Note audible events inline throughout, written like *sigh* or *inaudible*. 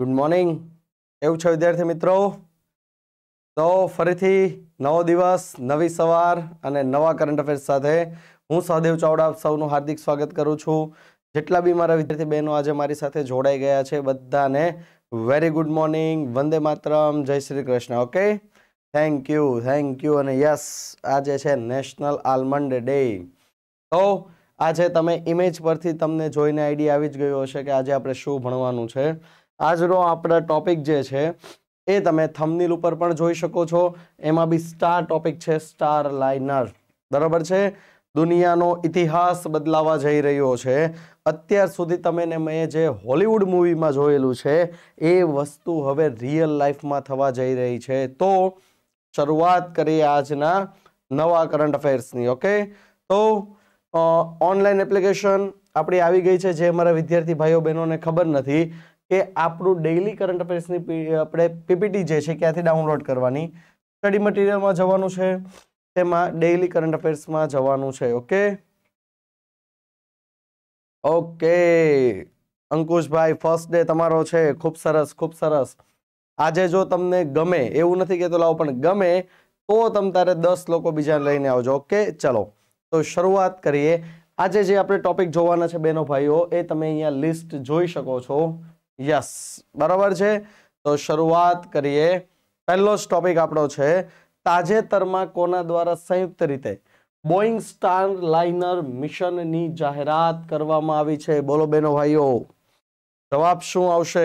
good morning એવું છે વિદ્યાર્થી મિત્રો તો ફરીથી નવો દિવસ નવી સવાર અને નવા કરંટ અફેર્સ સાથે હું સહદેવ ચાવડા સૌનું હાર્દિક સ્વાગત કરું છું જેટલા બી મારા વિદ્યાર્થી બહેનો આજે મારી સાથે જોડાઈ ગયા છે બધાને very good morning Vande Mataram જય Shri Krishna okay thank you thank you અને યસ આજે છે નેશનલ આલમંડ ડે તો આજે તમે ઇમેજ પરથી તમને જોઈને આઈડિયા આવી જ ગયો હશે કે આજે આપણે શું ભણવાનું છે આજનો આપણો ટોપિક જે છે એ તમે થમનીલ ઉપર પણ જોઈ શકો છો એમાં બી સ્ટાર ટોપિક છે સ્ટાર લાઇનર બરાબર છે દુનિયાનો ઇતિહાસ બદલાવા જઈ રહ્યો છે અત્યાર સુધી તમે ને મેં જે હોલિવૂડ મૂવીમાં જોયેલું છે એ વસ્તુ હવે રિયલ લાઈફમાં થવા જઈ રહી છે તો શરૂઆત કરીએ આજના નવા કરંટ અફેર્સની ઓકે તો ઓનલાઈન એપ્લિકેશન આપણી આવી ગઈ છે જે અમારા વિદ્યાર્થી ભાઈઓ બહેનોને ખબર નથી કે આપણું ડેઈલી કરંટ અફેર્સની આપણે પીપીટી જે છે ક્યાંથી ડાઉનલોડ કરવાની સ્ટડી મટીરિયલમાં જવાનું છે તેમાં ડેઈલી કરંટ અફેર્સમાં જવાનું છે ઓકે ઓકે અંકુશભાઈ ફર્સ્ટ ડે તમારો છે ખૂબ સરસ ખૂબ સરસ આજે જો તમને ગમે એવું નથી કહેતો લાવો પણ ગમે તો તમ તારે દસ લોકો બીજાને લઈને આવજો ઓકે ચલો તો શરૂઆત કરીએ આજે જે આપણે ટોપિક જોવાના છે બહેનો ભાઈઓ એ તમે અહીંયા લિસ્ટ જોઈ શકો છો યસ બરાબર છે તો શરૂઆત કરીએ પહેલો જ ટોપિક આપણો છે તાજેતરમાં કોના દ્વારા સંયુક્ત રીતે બોઈંગ સ્ટાર લાઇનર મિશનની જાહેરાત કરવામાં આવી છે બોલો બેનો ભાઈઓ જવાબ શું આવશે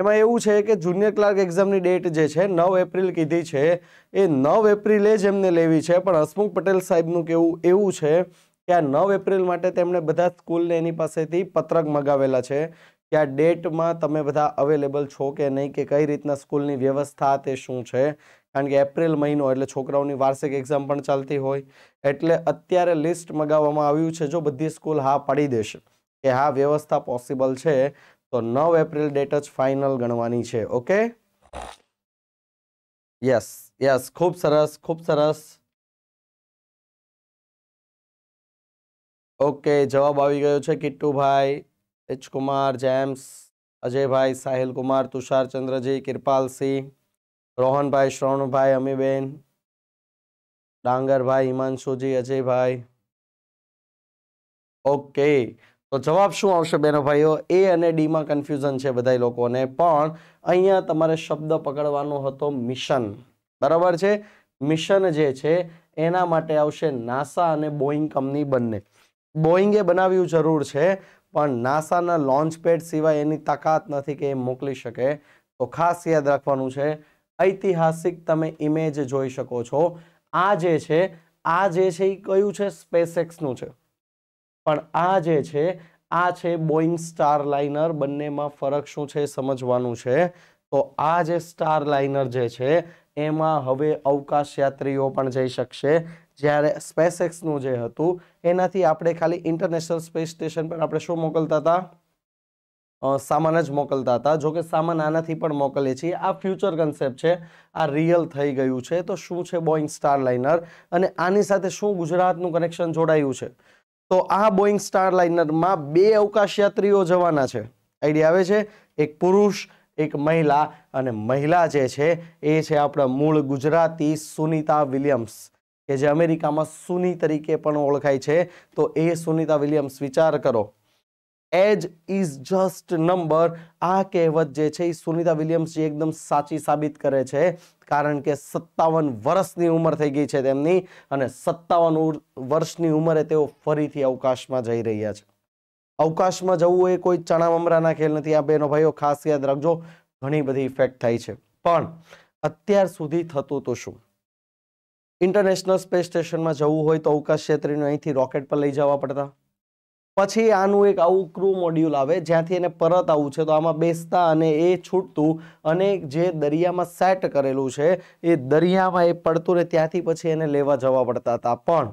એમાં એવું છે કે જુનિયર ક્લાર્ક એક્ઝામની ડેટ જે છે નવ એપ્રિલ કીધી છે એ નવ એપ્રિલે જ એમને લેવી છે પણ હસમુખ પટેલ સાહેબનું કેવું એવું છે કે આ નવ એપ્રિલ માટે તેમણે બધા સ્કૂલને એની પાસેથી પત્રક મગાવેલા છે કે આ ડેટમાં તમે બધા અવેલેબલ છો કે નહીં કે કઈ રીતના સ્કૂલની વ્યવસ્થા તે શું છે કારણ કે એપ્રિલ મહિનો એટલે છોકરાઓની વાર્ષિક એક્ઝામ પણ ચાલતી હોય એટલે અત્યારે લિસ્ટ મગાવવામાં આવ્યું છે જો બધી સ્કૂલ હા પાડી દેશે કે હા વ્યવસ્થા પોસિબલ છે તો નવ એપ્રિલ ડેટ જ ફાઇનલ ગણવાની છે ઓકે યસ યસ ખૂબ સરસ ખૂબ સરસ ઓકે જવાબ આવી ગયો છે કિટ્ટુભાઈ એચ કુમાર જેમ્સ અજયભાઈ સાહિલ કુમાર તુષાર ચંદ્રજી કિરપાલસિંહ રોહનભાઈ શ્રવણભાઈ અમીબેન ડાંગરભાઈ હિમાંશુજી અજયભાઈ ઓકે તો જવાબ શું આવશે બેનો ભાઈઓ એ અને ડીમાં કન્ફ્યુઝન છે બધા લોકોને પણ અહીંયા તમારે શબ્દ પકડવાનો હતો મિશન બરાબર છે મિશન જે છે એના માટે આવશે નાસા અને બોઈંગ કંપની બંને બોઈંગે બનાવ્યું જરૂર છે પણ નાસાના લોન્ચ પેડ સિવાય એની તાકાત નથી કે એ મોકલી શકે તો ખાસ યાદ રાખવાનું છે ઐતિહાસિક તમે ઇમેજ જોઈ શકો છો આ જે છે આ જે છે એ કયું છે સ્પેસેક્સનું છે પણ આ જે છે આ છે બોઈંગ સ્ટાર લાઇનર બંનેમાં ફરક શું છે સમજવાનું છે તો આ જે સ્ટાર લાઇનર જે છે એમાં હવે અવકાશ યાત્રીઓ પણ જઈ શકશે જ્યારે સ્પેસ એક્સનું જે હતું એનાથી આપણે ખાલી ઇન્ટરનેશનલ સ્પેસ સ્ટેશન પર આપણે શું મોકલતા હતા સામાન જ મોકલતા હતા જોકે સામાન આનાથી પણ મોકલીએ છીએ આ ફ્યુચર કન્સેપ્ટ છે આ રિયલ થઈ ગયું છે તો શું છે બોઈંગ સ્ટાર લાઇનર અને આની સાથે શું ગુજરાતનું કનેક્શન જોડાયું છે તો આ બોઈંગ સ્ટાર લાઇનરમાં બે અવકાશયાત્રીઓ જવાના છે આઈડિયા આવે છે એક પુરુષ એક મહિલા અને મહિલા જે છે એ છે આપણા મૂળ ગુજરાતી સુનિતા વિલિયમ્સ કે જે અમેરિકામાં સુની તરીકે પણ ઓળખાય છે તો એ સુનિતા વિલિયમ્સ વિચાર કરો એજ ઇઝ જસ્ટ નંબર આ કહેવત જે છે એ સુનિતા વિલિયમ્સ એકદમ સાચી સાબિત કરે છે કારણ કે સત્તાવન વર્ષની ઉંમર થઈ ગઈ છે તેમની અને સત્તાવન વર્ષની ઉંમરે તેઓ ફરીથી અવકાશમાં જઈ રહ્યા છે અવકાશમાં જવું એ કોઈ ચણા મમરાના ખેલ નથી આ બેનો ભાઈઓ ખાસ યાદ રાખજો ઘણી બધી ઇફેક્ટ થાય છે પણ અત્યાર સુધી થતું તો શું ઇન્ટરનેશનલ સ્પેસ સ્ટેશનમાં જવું હોય તો અવકાશ ક્ષેત્રીને અહીંથી રોકેટ પર લઈ જવા પડતા પછી આનું એક આવું ક્રૂ મોડ્યુલ આવે જ્યાંથી એને પરત આવવું છે તો આમાં બેસતા અને એ છૂટતું અને જે દરિયામાં સેટ કરેલું છે એ દરિયામાં એ પડતું રહે ત્યાંથી પછી એને લેવા જવા પડતા હતા પણ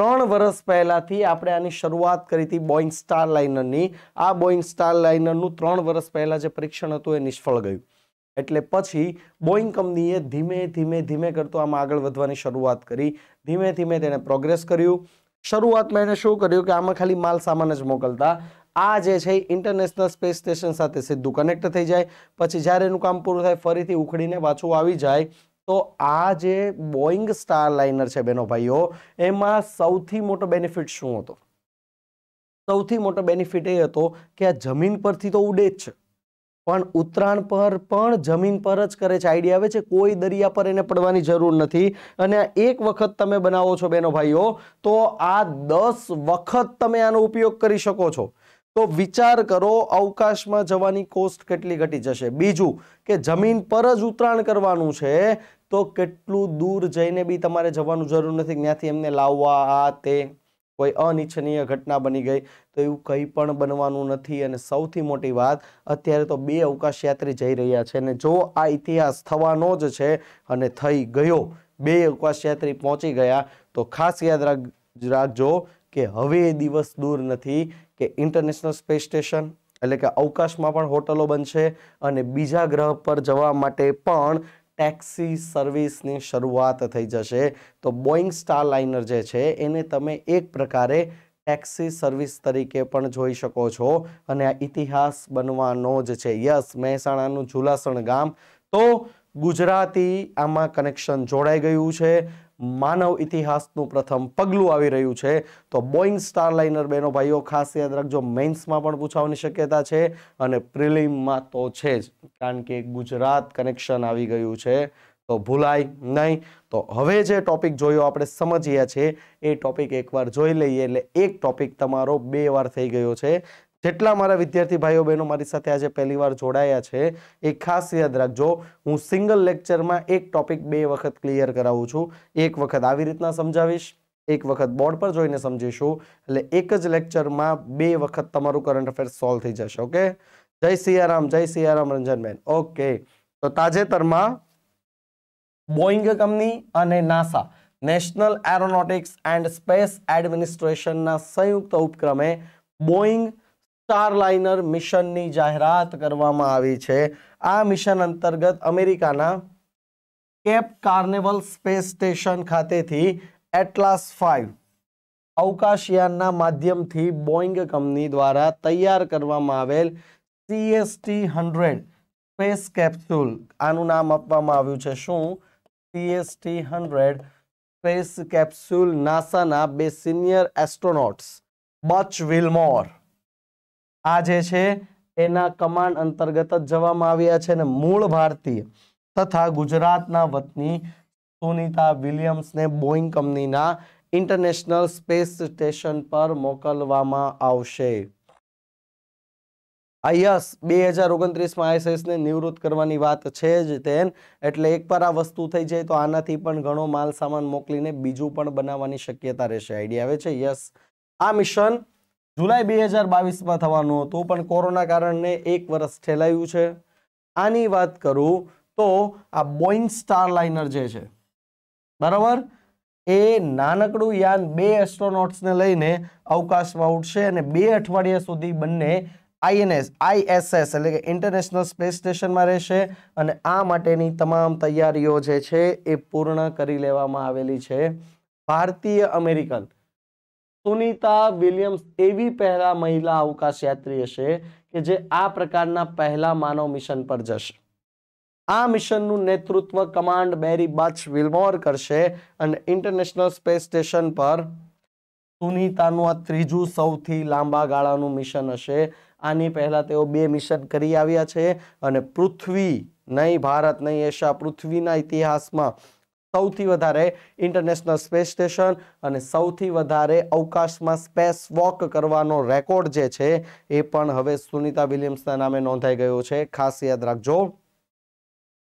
ત્રણ વર્ષ પહેલાંથી આપણે આની શરૂઆત કરી હતી બોઈંગ સ્ટાર લાઇનરની આ બોઈંગ સ્ટાર લાઇનરનું ત્રણ વર્ષ પહેલાં જે પરીક્ષણ હતું એ નિષ્ફળ ગયું એટલે પછી બોઈંગ કંપનીએ ધીમે ધીમે ધીમે કરતો આમાં આગળ વધવાની શરૂઆત કરી ધીમે ધીમે તેણે પ્રોગ્રેસ કર્યું શરૂઆતમાં એણે શું કર્યું કે આમાં ખાલી માલ સામાન જ મોકલતા આ જે છે ઇન્ટરનેશનલ સ્પેસ સ્ટેશન સાથે સીધું કનેક્ટ થઈ જાય પછી જ્યારે એનું કામ પૂરું થાય ફરીથી ઉખડીને પાછું આવી જાય તો આ જે બોઈંગ સ્ટાર લાઇનર છે બેનો ભાઈઓ એમાં સૌથી મોટો બેનિફિટ શું હતો સૌથી મોટો બેનિફિટ એ હતો કે આ જમીન પરથી તો ઉડે જ છે પણ ઉત્તરાયણ પર પણ જમીન પર જ કરે છે આઈડિયા આવે છે કોઈ દરિયા પર એને પડવાની જરૂર નથી અને એક વખત તમે બનાવો છો બેનો ભાઈઓ તો આ દસ વખત તમે આનો ઉપયોગ કરી શકો છો તો વિચાર કરો અવકાશમાં જવાની કોસ્ટ કેટલી ઘટી જશે બીજું કે જમીન પર જ ઉત્તરાયણ કરવાનું છે તો કેટલું દૂર જઈને બી તમારે જવાનું જરૂર નથી ત્યાંથી એમને લાવવા આ તે કોઈ અનિચ્છનીય ઘટના બની ગઈ તો એવું કંઈ પણ બનવાનું નથી અને સૌથી મોટી વાત અત્યારે તો બે અવકાશયાત્રી જઈ રહ્યા છે અને જો આ ઇતિહાસ થવાનો જ છે અને થઈ ગયો બે અવકાશયાત્રી પહોંચી ગયા તો ખાસ યાદ રાખજો કે હવે એ દિવસ દૂર નથી કે ઇન્ટરનેશનલ સ્પેસ સ્ટેશન એટલે કે અવકાશમાં પણ હોટલો બનશે અને બીજા ગ્રહ પર જવા માટે પણ ટેક્સી સર્વિસની શરૂઆત થઈ જશે તો બોઈંગ સ્ટાર લાઇનર જે છે એને તમે એક પ્રકારે ટેક્સી સર્વિસ તરીકે પણ જોઈ શકો છો અને આ ઇતિહાસ બનવાનો જ છે યસ મહેસાણાનું ઝુલાસણ ગામ તો ગુજરાતી આમાં કનેક્શન જોડાઈ ગયું છે માનવ ઇતિહાસનું પ્રથમ પગલું આવી રહ્યું છે તો બોઈંગ સ્ટારલાઇનર બેનો ભાઈઓ ખાસ યાદ રાખજો મેન્સમાં પણ પૂછાવાની શક્યતા છે અને પ્રિલિમમાં તો છે જ કારણ કે ગુજરાત કનેક્શન આવી ગયું છે તો ભૂલાય નહીં તો હવે જે ટોપિક જોયો આપણે સમજ્યા છે એ ટોપિક એકવાર જોઈ લઈએ એટલે એક ટોપિક તમારો બે વાર થઈ ગયો છે જેટલા મારા વિદ્યાર્થી ભાઈઓ બહેનો મારી સાથે આજે પહેલીવાર જોડાયા છે એ ખાસ યાદ રાખજો હું સિંગલ લેક્ચરમાં એક ટોપિક બે વખત ક્લિયર કરાવું છું એક વખત આવી રીતના સમજાવીશ એક વખત બોર્ડ પર જોઈને સમજીશું એટલે એક જ લેક્ચરમાં બે વખત તમારું કરંટ અફેર્સ સોલ્વ થઈ જશે ઓકે જય સિયારામ જય સિયારામ રંજનબેન ઓકે તો તાજેતરમાં બોઈંગ કંપની અને NASA national aeronautics and space એડમિનિસ્ટ્રેશનના સંયુક્ત ઉપક્રમે બોઈંગ સ્ટારલાઇનર મિશનની જાહેરાત કરવામાં આવી છે આ મિશન અંતર્ગત અમેરિકાના કેપ કાર્નેવલ સ્પેસ સ્ટેશન ખાતેથી એટલાસ ફાઇવ અવકાશયાનના માધ્યમથી બોઈંગ કંપની દ્વારા તૈયાર કરવામાં આવેલ સીએસટી હંડ્રેડ સ્પેસ કેપ્સ્યુલ આનું નામ આપવામાં આવ્યું છે શું સીએસટી હંડ્રેડ સ્પેસ કેપ્સ્યુલ નાસાના બે સિનિયર એસ્ટ્રોનોટ્સ બચ વિલમોર આ જે છે એના કમાન્ડ અંતર્ગત જ જવામાં આવ્યા છે અને મૂળ ભારતીય તથા ગુજરાતના વતની સુનિતા વિલિયમ્સને બોઈંગ કંપનીના ઇન્ટરનેશનલ સ્પેસ સ્ટેશન પર મોકલવામાં આવશે આ યસ બે હજાર ઓગણત્રીસમાં આઈએસએસને નિવૃત્ત કરવાની વાત છે જ તેન એટલે એકવાર આ વસ્તુ થઈ જાય તો આનાથી પણ ઘણો માલ સામાન મોકલીને બીજું પણ બનાવવાની શક્યતા રહેશે આઈડિયા આવે છે યસ આ મિશન જુલાઈ બે હજાર બાવીસમાં થવાનું હતું પણ કોરોના કારણે એક વર્ષ ઠેલાયું છે આની વાત કરું તો આ સ્ટાર લાઇનર જે છે બરાબર એ નાનકડું યાન બે એસ્ટ્રોનોટ્સને લઈને અવકાશમાં ઉઠશે અને બે અઠવાડિયા સુધી બંને આઈએનએસ આઈએસએસ એટલે કે ઇન્ટરનેશનલ સ્પેસ સ્ટેશનમાં રહેશે અને આ માટેની તમામ તૈયારીઓ જે છે એ પૂર્ણ કરી લેવામાં આવેલી છે ભારતીય અમેરિકન સુનિતા વિલિયમ્સ એવી પહેલા મહિલા અવકાશયાત્રી હશે કે જે આ પ્રકારના પહેલા માનવ મિશન પર જશે આ મિશનનું નેતૃત્વ કમાન્ડ બેરી બચ વિલમોર કરશે અને ઇન્ટરનેશનલ સ્પેસ સ્ટેશન પર સુનિતાનું આ ત્રીજું સૌથી લાંબા ગાળાનું મિશન હશે આની પહેલાં તેઓ બે મિશન કરી આવ્યા છે અને પૃથ્વી નહીં ભારત નહીં એશિયા પૃથ્વીના ઇતિહાસમાં સૌથી વધારે ઇન્ટરનેશનલ સ્પેસ સ્ટેશન અને સૌથી વધારે અવકાશમાં સ્પેસ વોક કરવાનો રેકોર્ડ જે છે એ પણ હવે સુનિતા વિલિયમ્સના નામે નોંધાઈ ગયો છે ખાસ યાદ રાખજો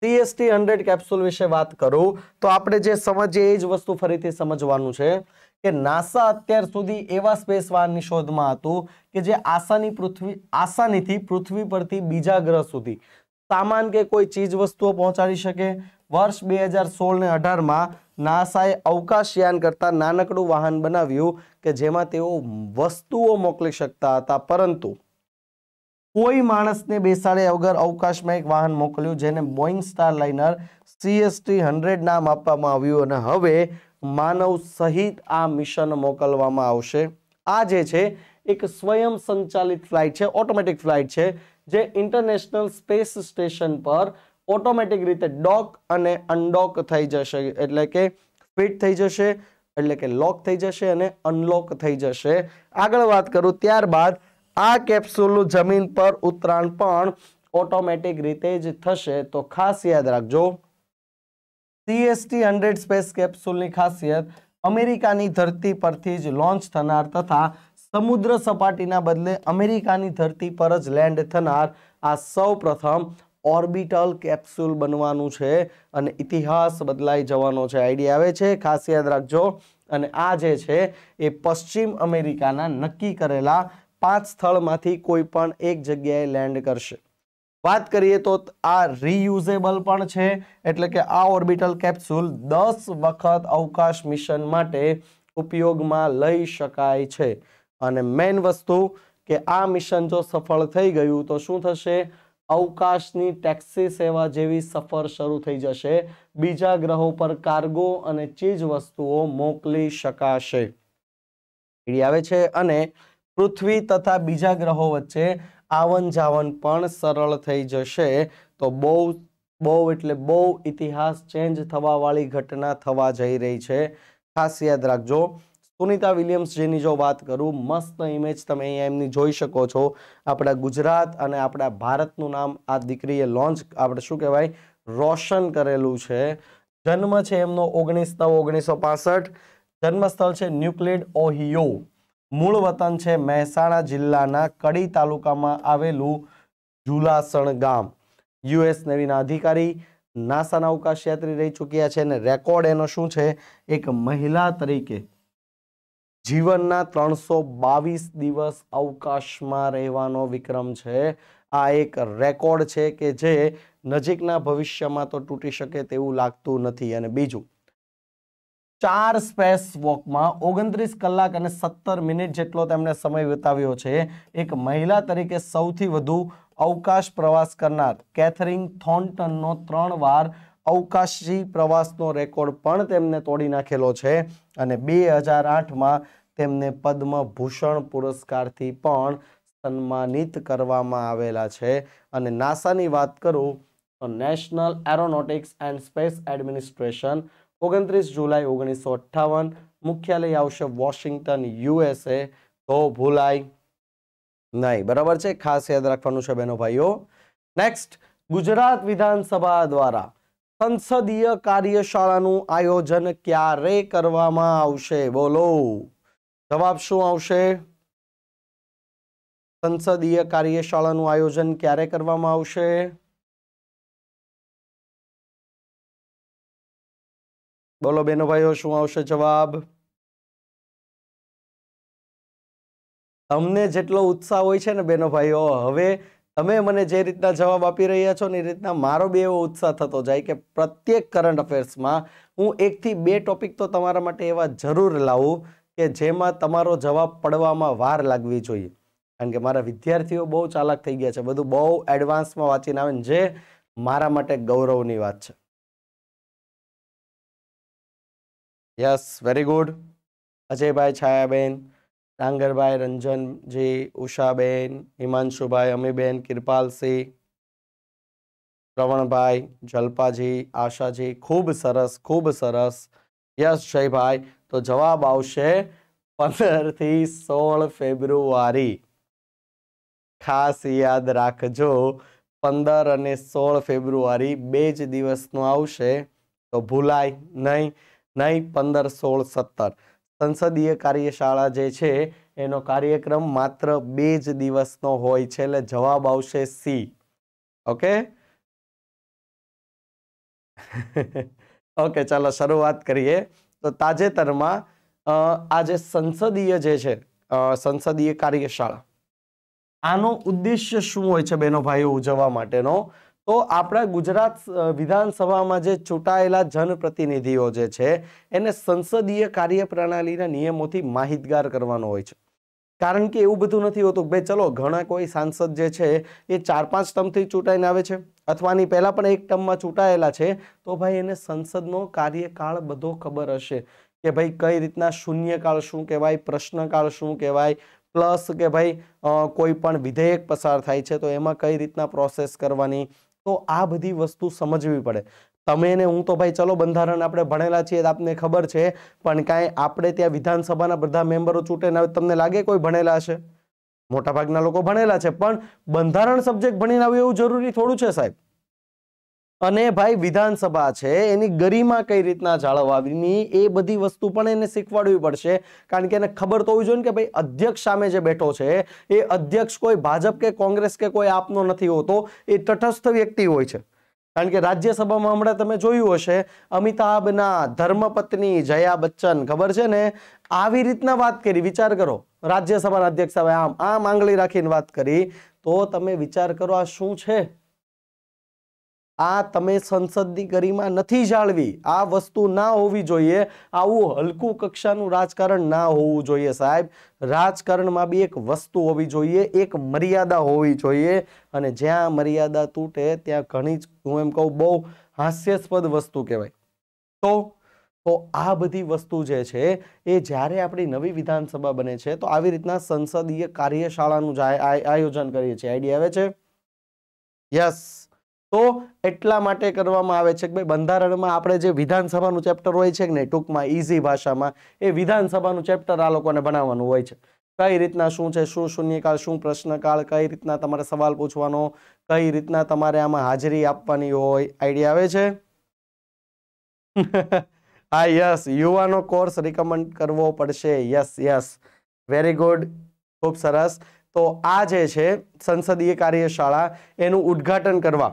સીએસટી હંડ્રેડ કેપ્સ્યુલ વિશે વાત કરું તો આપણે જે સમજીએ એ જ વસ્તુ ફરીથી સમજવાનું છે કે નાસા અત્યાર સુધી એવા સ્પેસ વાનની શોધમાં હતું કે જે આસાની પૃથ્વી આસાનીથી પૃથ્વી પરથી બીજા ગ્રહ સુધી સામાન કે કોઈ ચીજ વસ્તુઓ પહોંચાડી શકે વર્ષ બે હજાર સોળ ને અઢારમાં નાસાએ અવકાશયાન કરતાં નાનકડું વાહન બનાવ્યું કે જેમાં તેઓ વસ્તુઓ મોકલી શકતા હતા પરંતુ કોઈ માણસને બેસાડ્યા વગર અવકાશમાં એક વાહન મોકલ્યું જેને બોઇંગ સ્ટારલાઇનર સીએસટી હંડ્રેડ નામ આપવામાં આવ્યું અને હવે માનવ સહિત આ મિશન મોકલવામાં આવશે આ જે છે એક સ્વયં સંચાલિત ફ્લાઇટ છે ઓટોમેટિક ફ્લાઇટ છે જે ઇન્ટરનેશનલ સ્પેસ સ્ટેશન પર ઓટોમેટિક રીતે ડોક અને અનડોક થઈ જશે એટલે કે ફિટ થઈ જશે એટલે કે લોક થઈ જશે અને અનલોક થઈ જશે આગળ વાત કરું ત્યારબાદ આ કેપ્સ્યુલનું જમીન પર ઉતરાણ પણ ઓટોમેટિક રીતે જ થશે તો ખાસ યાદ રાખજો સીએસટી હંડ્રેડ સ્પેસ કેપ્સ્યુલની ખાસિયત અમેરિકાની ધરતી પરથી જ લોન્ચ થનાર તથા સમુદ્ર સપાટીના બદલે અમેરિકાની ધરતી પર જ લેન્ડ થનાર આ સૌ ઓર્બિટલ કેપ્સ્યુલ બનવાનું છે અને ઇતિહાસ બદલાઈ જવાનો છે આઈડિયા આવે છે ખાસ યાદ રાખજો અને આ જે છે એ પશ્ચિમ અમેરિકાના નક્કી કરેલા પાંચ સ્થળમાંથી કોઈ પણ એક જગ્યાએ લેન્ડ કરશે વાત કરીએ તો આ રીયુઝેબલ પણ છે એટલે કે આ ઓર્બિટલ કેપ્સ્યુલ દસ વખત અવકાશ મિશન માટે ઉપયોગમાં લઈ શકાય છે અને મેઇન વસ્તુ કે આ મિશન જો સફળ થઈ ગયું તો શું થશે અવકાશની ટેક્સી સેવા જેવી સફર શરૂ થઈ જશે બીજા ગ્રહો પર કાર્ગો અને ચીજ વસ્તુઓ મોકલી શકાશે આવે છે અને પૃથ્વી તથા બીજા ગ્રહો વચ્ચે આવન જાવન પણ સરળ થઈ જશે તો બહુ બહુ એટલે બહુ ઇતિહાસ ચેન્જ થવાવાળી ઘટના થવા જઈ રહી છે ખાસ યાદ રાખજો સુનિતા વિલિયમ્સ જેની જો વાત કરું મસ્ત ઇમેજ તમે અહીંયા એમની જોઈ શકો છો આપણા ગુજરાત અને આપણા ભારતનું નામ આ દીકરીએ લોન્ચ આપણે શું કહેવાય રોશન કરેલું છે જન્મ છે એમનો ઓગણીસ નવ ઓગણીસો પાસઠ જન્મસ્થળ છે ન્યુક્લિડ ઓહિયો મૂળ વતન છે મહેસાણા જિલ્લાના કડી તાલુકામાં આવેલું જુલાસણ ગામ યુએસ નેવીના અધિકારી નાસાના અવકાશયાત્રી રહી ચૂક્યા છે અને રેકોર્ડ એનો શું છે એક મહિલા તરીકે જીવનના ત્રણસો બાવીસ દિવસ અવકાશમાં રહેવાનો વિક્રમ છે આ એક રેકોર્ડ છે કે જે નજીકના ભવિષ્યમાં તો તૂટી શકે તેવું લાગતું નથી અને બીજું ચાર સ્પેસ વોકમાં ઓગણત્રીસ કલાક અને સત્તર મિનિટ જેટલો તેમણે સમય વિતાવ્યો છે એક મહિલા તરીકે સૌથી વધુ અવકાશ પ્રવાસ કરનાર કેથરિંગ થોન્ટનનો ત્રણ વાર અવકાશી પ્રવાસનો રેકોર્ડ પણ તેમને તોડી નાખેલો છે અને બે હજાર આઠમાં તેમને પદ્મભૂષણ પુરસ્કારથી પણ સન્માનિત કરવામાં આવેલા છે અને નાસાની વાત કરું તો national aeronautics and space administration ઓગણત્રીસ જુલાઈ ઓગણીસો અઠ્ઠાવન મુખ્યાલય આવશે વોશિંગ્ટન યુએસએ તો ભૂલાય નહીં બરાબર છે ખાસ યાદ રાખવાનું છે બહેનો ભાઈઓ નેક્સ્ટ ગુજરાત વિધાનસભા દ્વારા સંસદીય કાર્યશાળાનું આયોજન ક્યારે કરવામાં આવશે બોલો જવાબ શું આવશે સંસદીય કાર્યશાળાનું આયોજન ક્યારે કરવામાં આવશે બોલો બેનો ભાઈઓ શું આવશે જવાબ તમને જેટલો ઉત્સાહ હોય છે ને બેનો ભાઈઓ હવે તમે મને જે રીતના જવાબ આપી રહ્યા છો ને એ રીતના મારો બે એવો ઉત્સાહ થતો જાય કે પ્રત્યેક કરંટ અફેર્સમાં હું એકથી બે ટોપિક તો તમારા માટે એવા જરૂર લાવું કે જેમાં તમારો જવાબ પડવામાં વાર લાગવી જોઈએ કારણ કે મારા વિદ્યાર્થીઓ બહુ ચાલાક થઈ ગયા છે બધું બહુ એડવાન્સમાં વાંચીને આવે જે મારા માટે ગૌરવની વાત છે યસ વેરી ગુડ અજયભાઈ છાયાબેન ડાંગરભાઈ રંજનજી ઉષાબેન હિમાંશુભાઈ અમીબેન કિરપાલસિંહ શ્રવણભાઈ જલ્પાજી આશાજી ખૂબ સરસ ખૂબ સરસ જયભાઈ તો જવાબ આવશે પંદરથી સોળ ફેબ્રુઆરી ખાસ યાદ રાખજો પંદર અને સોળ ફેબ્રુઆરી બે જ દિવસનું આવશે તો ભૂલાય નહીં નહીં પંદર સોળ સત્તર સંસદીય કાર્યશાળા જે છે એનો કાર્યક્રમ માત્ર બે જ દિવસનો હોય છે એટલે જવાબ આવશે સી ઓકે *laughs* ઓકે ચાલો શરૂઆત કરીએ તો તાજેતરમાં આ જે સંસદીય જે છે સંસદીય કાર્યશાળા આનો ઉદ્દેશ્ય શું હોય છે બહેનો ભાઈઓ ઉજવવા માટેનો તો આપણા ગુજરાત વિધાનસભામાં જે ચૂંટાયેલા જનપ્રતિનિધિઓ જે છે એને સંસદીય કાર્યપ્રણાલીના નિયમોથી માહિતગાર કરવાનો હોય છે કારણ કે એવું બધું નથી હોતું ભાઈ ચલો ઘણા કોઈ સાંસદ જે છે એ ચાર પાંચ ટર્મથી ચૂંટાઈને આવે છે અથવાની પહેલાં પણ એક ટર્મમાં ચૂંટાયેલા છે તો ભાઈ એને સંસદનો કાર્યકાળ બધો ખબર હશે કે ભાઈ કઈ રીતના શૂન્યકાળ શું કહેવાય પ્રશ્નકાળ શું કહેવાય પ્લસ કે ભાઈ કોઈ પણ વિધેયક પસાર થાય છે તો એમાં કઈ રીતના પ્રોસેસ કરવાની તો આ બધી વસ્તુ સમજવી પડે તમે ને હું તો ભાઈ ચલો બંધારણ આપણે ભણેલા છીએ આપને ખબર છે પણ કાંઈ આપણે ત્યાં વિધાનસભાના બધા મેમ્બરો ચૂંટે ને તમને લાગે કોઈ ભણેલા છે મોટાભાગના લોકો ભણેલા છે પણ બંધારણ સબ્જેક્ટ ભણીને આવ્યું એવું જરૂરી થોડું છે સાહેબ અને ભાઈ વિધાનસભા છે એની ગરિમા કઈ રીતના જાળવવાની એ બધી વસ્તુ પણ એને શીખવાડવી પડશે કારણ કે એને ખબર તો હોવી જોઈએ કે ભાઈ અધ્યક્ષ સામે જે બેઠો છે એ અધ્યક્ષ કોઈ ભાજપ કે કોંગ્રેસ કે કોઈ આપનો નથી હોતો એ તટસ્થ વ્યક્તિ હોય છે કારણ કે રાજ્યસભામાં હમણાં તમે જોયું હશે અમિતાભના ધર્મપત્ની જયા બચ્ચન ખબર છે ને આવી રીતના વાત કરી વિચાર કરો રાજ્યસભાના અધ્યક્ષ સાહેબ આમ આમ આંગળી રાખીને વાત કરી તો તમે વિચાર કરો આ શું છે આ તમે સંસદની ગરિમા નથી જાળવી આ વસ્તુ ના હોવી જોઈએ આવું હલકું કક્ષાનું રાજકારણ ના હોવું જોઈએ સાહેબ રાજકારણમાં બી એક વસ્તુ હોવી જોઈએ એક મર્યાદા હોવી જોઈએ અને જ્યાં મર્યાદા તૂટે ત્યાં ઘણી જ હું એમ કહું બહુ હાસ્યાસ્પદ વસ્તુ કહેવાય તો તો આ બધી વસ્તુ જે છે એ જ્યારે આપણી નવી વિધાનસભા બને છે તો આવી રીતના સંસદીય કાર્યશાળાનું આયોજન કરીએ છીએ આઈડિયા આવે છે યસ તો એટલા માટે કરવામાં આવે છે કે ભાઈ બંધારણમાં આપણે જે વિધાનસભાનું ચેપ્ટર હોય છે કે નહીં ટૂંકમાં ઇઝી ભાષામાં એ વિધાનસભાનું ચેપ્ટર આ લોકોને બનાવવાનું હોય છે કઈ રીતના શું છે શું શૂન્યકાળ શું પ્રશ્નકાળ કઈ રીતના તમારે સવાલ પૂછવાનો કઈ રીતના તમારે આમાં હાજરી આપવાની હોય આઈડિયા આવે છે *laughs* હા યસ યુવાનો કોર્સ રિકમેન્ડ કરવો પડશે યસ યસ વેરી ગુડ ખૂબ સરસ તો આ જે છે સંસદીય કાર્યશાળા એનું ઉદ્ઘાટન કરવા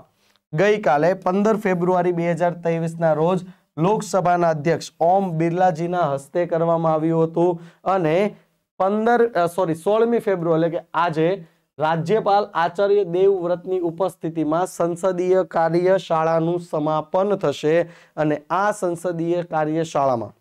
ગઈકાલે પંદર ફેબ્રુઆરી બે હજાર ત્રેવીસના રોજ લોકસભાના અધ્યક્ષ ઓમ બિરલાજીના હસ્તે કરવામાં આવ્યું હતું અને પંદર સોરી સોળમી ફેબ્રુઆરી એટલે કે આજે રાજ્યપાલ આચાર્ય દેવવ્રતની ઉપસ્થિતિમાં સંસદીય કાર્યશાળાનું સમાપન થશે અને આ સંસદીય કાર્યશાળામાં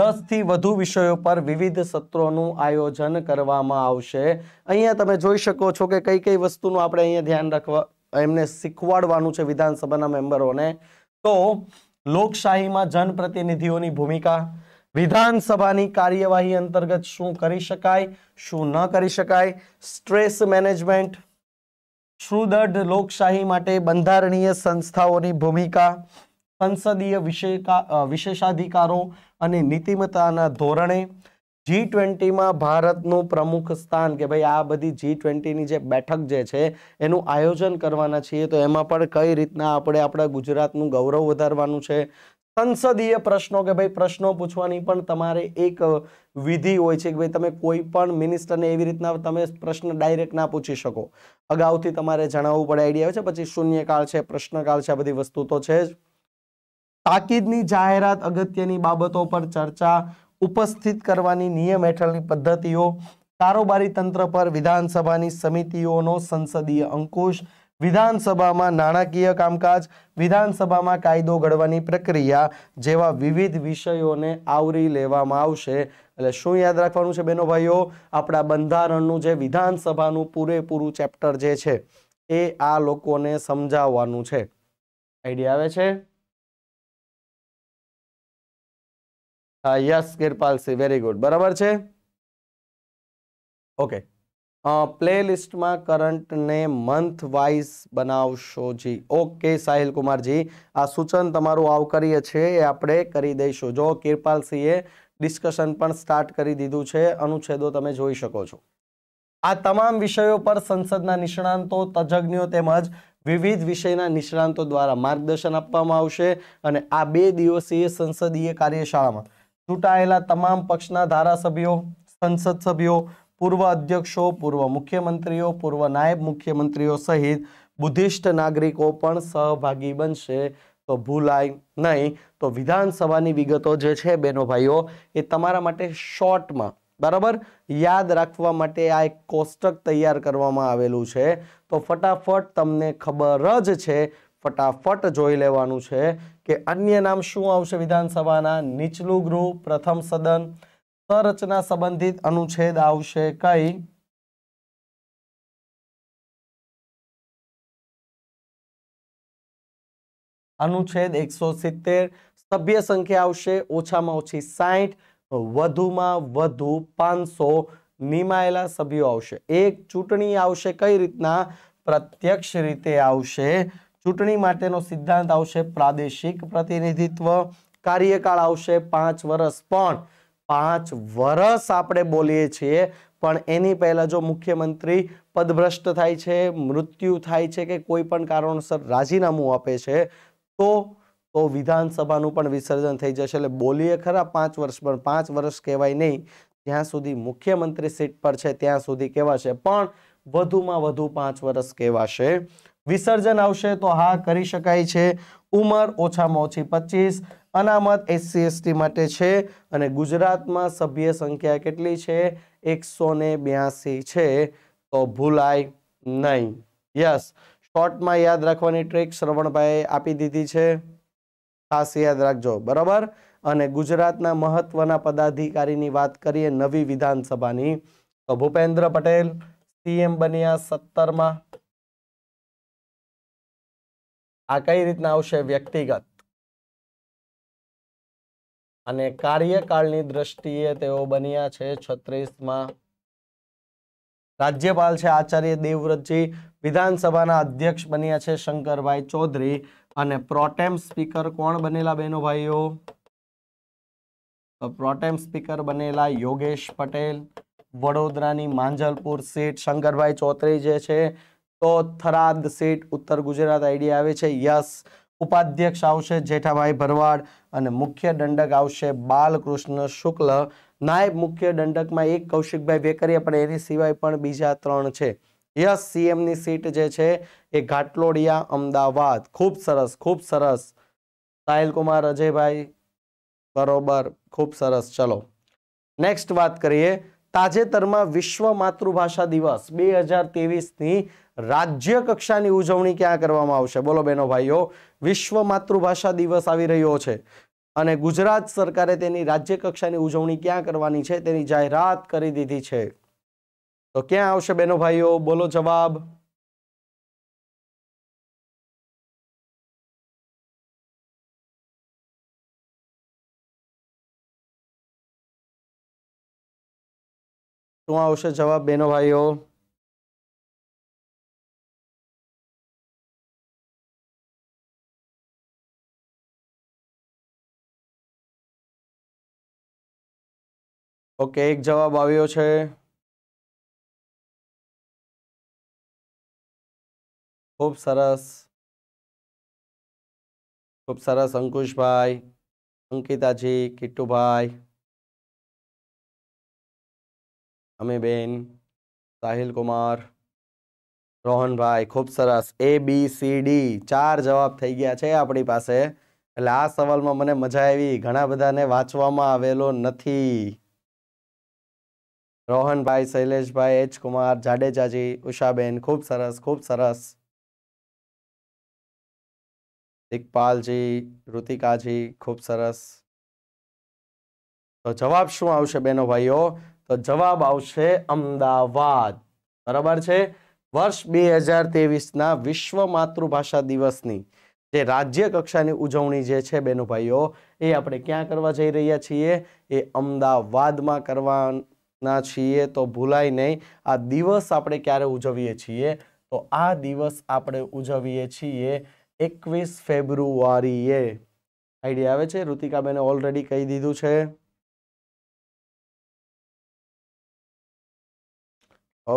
દસથી વધુ વિષયો પર વિવિધ સત્રોનું આયોજન કરવામાં આવશે અહીંયા તમે જોઈ શકો છો કે કઈ કઈ વસ્તુનું આપણે અહીંયા ધ્યાન રાખવા એમને શીખવાડવાનું છે વિધાનસભાના મેમ્બરોને તો લોકશાહીમાં જનપ્રતિનિધિઓની ભૂમિકા વિધાનસભાની કાર્યવાહી અંતર્ગત શું કરી શકાય શું ન કરી શકાય સ્ટ્રેસ મેનેજમેન્ટ સુદૃઢ લોકશાહી માટે બંધારણીય સંસ્થાઓની ભૂમિકા સંસદીય વિશેષાધિકારો અને નીતિમત્તાના ધોરણે જી ટ્વેન્ટીમાં ભારતનું પ્રમુખ સ્થાન કે ભાઈ આ બધી જી ટ્વેન્ટીની જે બેઠક જે છે એનું આયોજન કરવાના છીએ તો એમાં પણ કઈ રીતના આપણે આપણા ગુજરાતનું ગૌરવ વધારવાનું છે સંસદીય પ્રશ્નો કે ભાઈ પ્રશ્નો પૂછવાની પણ તમારે એક વિધિ હોય છે કે ભાઈ તમે કોઈ પણ મિનિસ્ટરને એવી રીતના તમે પ્રશ્ન ડાયરેક્ટ ના પૂછી શકો અગાઉથી તમારે જણાવવું પડે આઈડિયા છે પછી શૂન્યકાળ છે પ્રશ્નકાળ છે આ બધી વસ્તુ તો છે જ તાકીદની જાહેરાત અગત્યની બાબતો પર ચર્ચા ઉપસ્થિત કરવાની નિયમ હેઠળની પદ્ધતિઓ કારોબારી તંત્ર પર વિધાનસભાની સમિતિઓનો સંસદીય અંકુશ વિધાનસભામાં નાણાકીય કામકાજ વિધાનસભામાં કાયદો ઘડવાની પ્રક્રિયા જેવા વિવિધ વિષયોને આવરી લેવામાં આવશે એટલે શું યાદ રાખવાનું છે બેનો ભાઈઓ આપણા બંધારણનું જે વિધાનસભાનું પૂરેપૂરું ચેપ્ટર જે છે એ આ લોકોને સમજાવવાનું છે આઈડિયા આવે છે યસ કિરપાલસિંહ વેરી ગુડ બરાબર છે ઓકે પ્લે લિસ્ટમાં કરંટને મંથ વાઇઝ બનાવશો જી ઓકે સાહિલ કુમારજી આ સૂચન તમારું આવકાર્ય છે એ આપણે કરી દઈશું જો કિરપાલસિંહે ડિસ્કશન પણ સ્ટાર્ટ કરી દીધું છે અનુચ્છેદો તમે જોઈ શકો છો આ તમામ વિષયો પર સંસદના નિષ્ણાંતો તજજ્ઞો તેમજ વિવિધ વિષયના નિષ્ણાંતો દ્વારા માર્ગદર્શન આપવામાં આવશે અને આ બે દિવસીય સંસદીય કાર્યશાળામાં ચૂંટાયેલા તમામ પક્ષના ધારાસભ્યો સંસદ સભ્યો પૂર્વ અધ્યક્ષો પૂર્વ મુખ્યમંત્રીઓ પૂર્વ નાયબ મુખ્યમંત્રીઓ સહિત બુદ્ધિસ્ટ નાગરિકો પણ સહભાગી બનશે તો ભૂલાય નહીં તો વિધાનસભાની વિગતો જે છે બેનો ભાઈઓ એ તમારા માટે શોર્ટમાં બરાબર યાદ રાખવા માટે આ એક કોષ્ટક તૈયાર કરવામાં આવેલું છે તો ફટાફટ તમને ખબર જ છે ફટાફટ જોઈ લેવાનું છે કે અન્ય નામ શું આવશે વિધાનસભાના નીચલું ગૃહ પ્રથમ સદન સંરચના સંબંધિત અનુચ્છેદ આવશે કઈ અનુચ્છેદ એકસો સિત્તેર સભ્ય સંખ્યા આવશે ઓછામાં ઓછી સાહીઠ વધુમાં વધુ પાંચસો નિમાયેલા સભ્યો આવશે એક ચૂંટણી આવશે કઈ રીતના પ્રત્યક્ષ રીતે આવશે ચૂંટણી માટેનો સિદ્ધાંત આવશે પ્રાદેશિક પ્રતિનિધિત્વ કાર્યકાળ આવશે પાંચ વર્ષ પણ પાંચ વર્ષ આપણે બોલીએ છીએ પણ એની પહેલાં જો મુખ્યમંત્રી પદભ્રષ્ટ થાય છે મૃત્યુ થાય છે કે કોઈ પણ કારણોસર રાજીનામું આપે છે તો તો વિધાનસભાનું પણ વિસર્જન થઈ જશે એટલે બોલીએ ખરા પાંચ વર્ષ પણ પાંચ વર્ષ કહેવાય નહીં જ્યાં સુધી મુખ્યમંત્રી સીટ પર છે ત્યાં સુધી કહેવાશે પણ વધુમાં વધુ પાંચ વર્ષ કહેવાશે વિસર્જન આવશે તો હા કરી શકાય છે ઉંમર ઓછામાં ઓછી પચીસ અનામત એસસી એસટી માટે છે અને ગુજરાતમાં સભ્ય સંખ્યા કેટલી છે એકસો બ્યાસી છે તો ભૂલાય નહીં યસ શોર્ટમાં યાદ રાખવાની ટ્રીક શ્રવણભાઈએ આપી દીધી છે ખાસ યાદ રાખજો બરાબર અને ગુજરાતના મહત્વના પદાધિકારીની વાત કરીએ નવી વિધાનસભાની તો ભૂપેન્દ્ર પટેલ સીએમ બન્યા સત્તરમાં આ કઈ રીતના આવશે વ્યક્તિગત અને કાર્યકાળની દ્રષ્ટિએ તેઓ બન્યા છે છત્રીસમાં રાજ્યપાલ છે આચાર્ય દેવવ્રતજી વિધાનસભાના અધ્યક્ષ બન્યા છે શંકરભાઈ ચૌધરી અને પ્રોટેમ સ્પીકર કોણ બનેલા બહેનો ભાઈઓ પ્રોટેમ સ્પીકર બનેલા યોગેશ પટેલ વડોદરાની માંજલપુર સીટ શંકરભાઈ ચૌધરી જે છે તો થરાદ સીટ ઉત્તર ગુજરાત આઈડી આવે છે યસ ઉપાધ્યક્ષ આવશે જેઠાભાઈ ભરવાડ અને મુખ્ય દંડક આવશે બાલકૃષ્ણ શુક્લ નાયબ મુખ્ય દંડકમાં એક કૌશિકભાઈ વેકરિયા પણ એની સિવાય પણ બીજા ત્રણ છે યસ સીએમની સીટ જે છે એ ઘાટલોડિયા અમદાવાદ ખૂબ સરસ ખૂબ સરસ સાહિલ અજયભાઈ બરોબર ખૂબ સરસ ચલો નેક્સ્ટ વાત કરીએ તાજેતરમાં વિશ્વ માતૃભાષા દિવસ બે હજાર ની રાજ્ય કક્ષાની ઉજવણી ક્યાં કરવામાં આવશે બોલો બહેનો ભાઈઓ વિશ્વ માતૃભાષા દિવસ આવી રહ્યો છે અને ગુજરાત સરકારે તેની રાજ્ય કક્ષાની ઉજવણી ક્યાં કરવાની છે તેની જાહેરાત કરી દીધી છે તો ક્યાં આવશે બહેનો ભાઈઓ બોલો જવાબ શું આવશે જવાબ બહેનો ભાઈઓ ઓકે એક જવાબ આવ્યો છે ખૂબ સરસ ખૂબ સરસ અંકુશભાઈ અંકિતાજી કિટ્ટુભાઈ અમીબેન સાહિલ કુમાર રોહનભાઈ ખૂબ સરસ એ બી સી ડી ચાર જવાબ થઈ ગયા છે આપણી પાસે એટલે આ સવાલમાં મને મજા આવી ઘણા બધાને વાંચવામાં આવેલો નથી રોહનભાઈ શૈલેષભાઈ એચ કુમાર જાડેજાજી ઉષાબેન ખૂબ સરસ ખૂબ સરસ દિગપાલજી ઋતિકાજી ખૂબ સરસ તો જવાબ શું આવશે બેનો ભાઈઓ તો જવાબ આવશે અમદાવાદ બરાબર છે વર્ષ બે હજાર તેવીસના વિશ્વ માતૃભાષા દિવસની જે રાજ્ય કક્ષાની ઉજવણી જે છે બેનો ભાઈઓ એ આપણે ક્યાં કરવા જઈ રહ્યા છીએ એ અમદાવાદમાં કરવા ના છીએ તો ભૂલાય નહીં આ દિવસ આપણે ક્યારે ઉજવીએ છીએ તો આ દિવસ આપણે ઉજવીએ છીએ એકવીસ ફેબ્રુઆરીએ આઈડિયા આવે છે ઋતિકાબેને ઓલરેડી કહી દીધું છે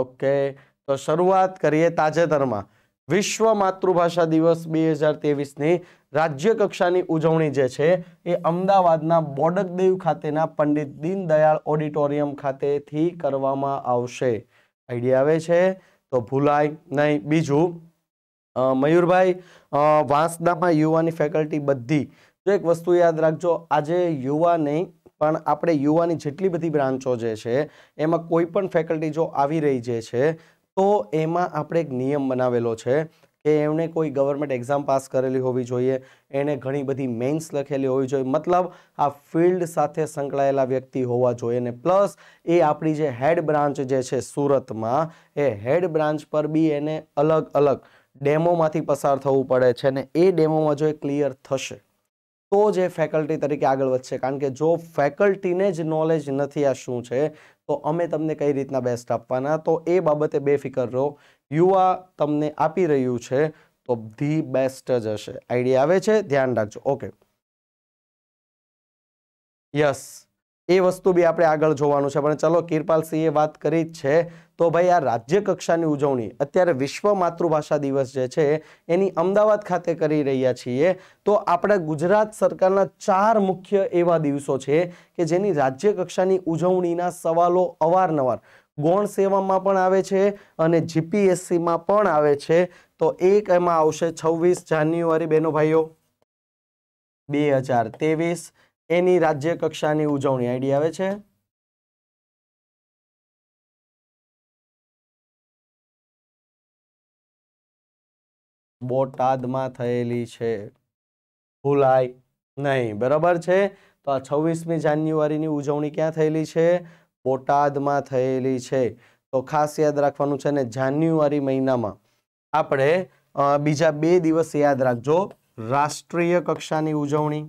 ઓકે તો શરૂઆત કરીએ તાજેતરમાં વિશ્વ માતૃભાષા દિવસ બે હજાર તેવીસની રાજ્ય કક્ષાની ઉજવણી જે છે એ અમદાવાદના બોડકદેવ ખાતેના પંડિત દીનદયાળ ઓડિટોરિયમ ખાતેથી કરવામાં આવશે આઈડિયા આવે છે તો ભૂલાય નહીં બીજું મયુરભાઈ વાંસદામાં યુવાની ફેકલ્ટી બધી જો એક વસ્તુ યાદ રાખજો આજે યુવા નહીં પણ આપણે યુવાની જેટલી બધી બ્રાન્ચો જે છે એમાં કોઈ પણ ફેકલ્ટી જો આવી રહી જે છે તો એમાં આપણે એક નિયમ બનાવેલો છે કે એમણે કોઈ ગવર્મેન્ટ એક્ઝામ પાસ કરેલી હોવી જોઈએ એણે ઘણી બધી મેન્સ લખેલી હોવી જોઈએ મતલબ આ ફિલ્ડ સાથે સંકળાયેલા વ્યક્તિ હોવા જોઈએ અને પ્લસ એ આપણી જે હેડ બ્રાન્ચ જે છે સુરતમાં એ હેડ બ્રાન્ચ પર બી એને અલગ અલગ ડેમોમાંથી પસાર થવું પડે છે ને એ ડેમોમાં જો એ ક્લિયર થશે તો જ એ ફેકલ્ટી તરીકે આગળ વધશે કારણ કે જો ફેકલ્ટીને જ નોલેજ નથી આ શું છે તો અમે તમને કઈ રીતના બેસ્ટ આપવાના તો એ બાબતે બેફિકર રહો યુવા તમને આપી રહ્યું છે તો ધી બેસ્ટ જ હશે આઈડિયા આવે છે ધ્યાન રાખજો ઓકે યસ એ વસ્તુ બી આપણે આગળ જોવાનું છે પણ ચલો કિરપાલ સિંહે વાત કરી જ છે તો ભાઈ આ રાજ્ય કક્ષાની ઉજવણી અત્યારે વિશ્વ માતૃભાષા દિવસ જે છે એની અમદાવાદ ખાતે કરી રહ્યા છીએ તો આપણા ગુજરાત સરકારના ચાર મુખ્ય એવા દિવસો છે કે જેની રાજ્ય કક્ષાની ઉજવણીના સવાલો અવારનવાર ગૌણ સેવામાં પણ આવે છે અને જીપીએસસીમાં પણ આવે છે તો એક એમાં આવશે છવ્વીસ જાન્યુઆરી બેનો ભાઈઓ બે હજાર તેવીસ એની રાજ્ય કક્ષાની ઉજવણી આઈડી આવે છે બોટાદમાં થયેલી છે ભૂલાય નહીં બરાબર છે તો આ છવ્વીસમી જાન્યુઆરીની ઉજવણી ક્યાં થયેલી છે બોટાદમાં થયેલી છે તો ખાસ યાદ રાખવાનું છે ને જાન્યુઆરી મહિનામાં આપણે બીજા બે દિવસ યાદ રાખજો રાષ્ટ્રીય કક્ષાની ઉજવણી